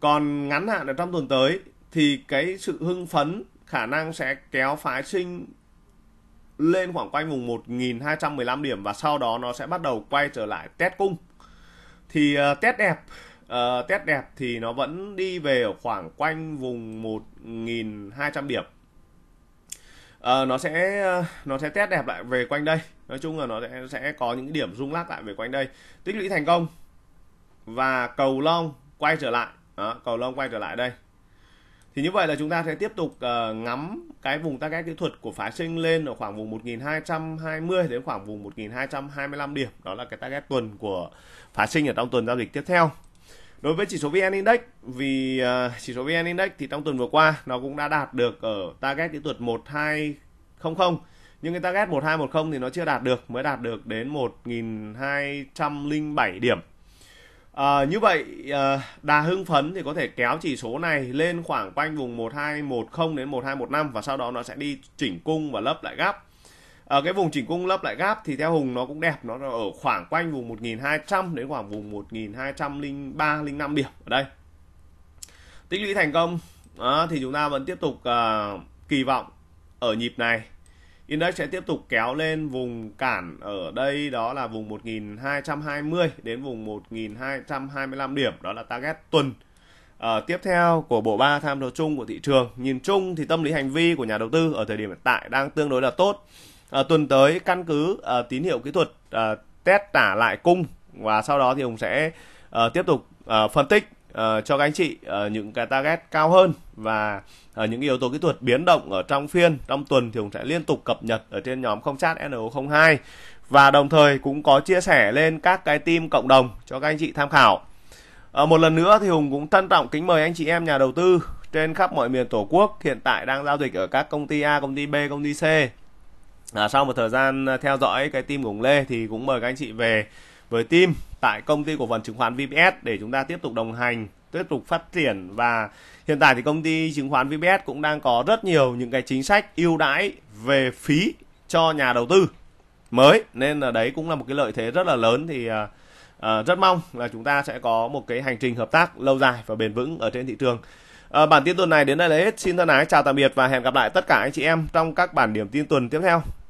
Còn ngắn hạn ở trong tuần tới thì cái sự hưng phấn khả năng sẽ kéo phái sinh lên khoảng quanh vùng 1215 điểm và sau đó nó sẽ bắt đầu quay trở lại test cung thì uh, ờ, test đẹp uh, ờ, test đẹp thì nó vẫn đi về ở khoảng quanh vùng 1200 điểm Uh, nó sẽ uh, nó sẽ test đẹp lại về quanh đây nói chung là nó sẽ, sẽ có những điểm rung lắc lại về quanh đây tích lũy thành công và cầu long quay trở lại đó, cầu long quay trở lại đây thì như vậy là chúng ta sẽ tiếp tục uh, ngắm cái vùng target kỹ thuật của phái sinh lên ở khoảng vùng 1220 đến khoảng vùng 1225 điểm đó là cái target tuần của phái sinh ở trong tuần giao dịch tiếp theo đối với chỉ số VN Index vì uh, chỉ số VN Index thì trong tuần vừa qua nó cũng đã đạt được ở target kỹ thuật 1200 nhưng cái target 1210 thì nó chưa đạt được mới đạt được đến 1207 điểm À, như vậy à, đà hưng phấn thì có thể kéo chỉ số này lên khoảng quanh vùng 1210 đến 1215 và sau đó nó sẽ đi chỉnh cung và lấp lại gáp Ở ờ, à, cái vùng chỉnh cung lấp lại gáp thì theo Hùng nó cũng đẹp, nó ở khoảng quanh vùng 1200 đến khoảng vùng 1203 05 điểm ở đây. Tích lũy thành công à, thì chúng ta vẫn tiếp tục à, kỳ vọng ở nhịp này Index sẽ tiếp tục kéo lên vùng cản ở đây đó là vùng 1220 đến vùng 1225 điểm đó là target tuần. À, tiếp theo của bộ ba tham số chung của thị trường, nhìn chung thì tâm lý hành vi của nhà đầu tư ở thời điểm hiện tại đang tương đối là tốt. À, tuần tới căn cứ à, tín hiệu kỹ thuật à, test trả lại cung và sau đó thì ông sẽ à, tiếp tục à, phân tích uh, cho các anh chị uh, những cái target cao hơn và uh, những yếu tố kỹ thuật biến động ở trong phiên trong tuần thì cũng sẽ liên tục cập nhật ở trên nhóm không chat NO02 và đồng thời cũng có chia sẻ lên các cái team cộng đồng cho các anh chị tham khảo À, một lần nữa thì Hùng cũng trân trọng kính mời anh chị em nhà đầu tư trên khắp mọi miền Tổ quốc hiện tại đang giao dịch ở các công ty A, công ty B, công ty C. À, sau một thời gian à, theo dõi cái team của Hùng Lê thì cũng mời các anh chị về với team tại công ty cổ phần chứng khoán VPS để chúng ta tiếp tục đồng hành, tiếp tục phát triển và hiện tại thì công ty chứng khoán VPS cũng đang có rất nhiều những cái chính sách ưu đãi về phí cho nhà đầu tư mới nên là đấy cũng là một cái lợi thế rất là lớn thì uh, rất mong là chúng ta sẽ có một cái hành trình hợp tác lâu dài và bền vững ở trên thị trường. À, bản tin tuần này đến đây là hết. Xin thân ái chào tạm biệt và hẹn gặp lại tất cả anh chị em trong các bản điểm tin tuần tiếp theo.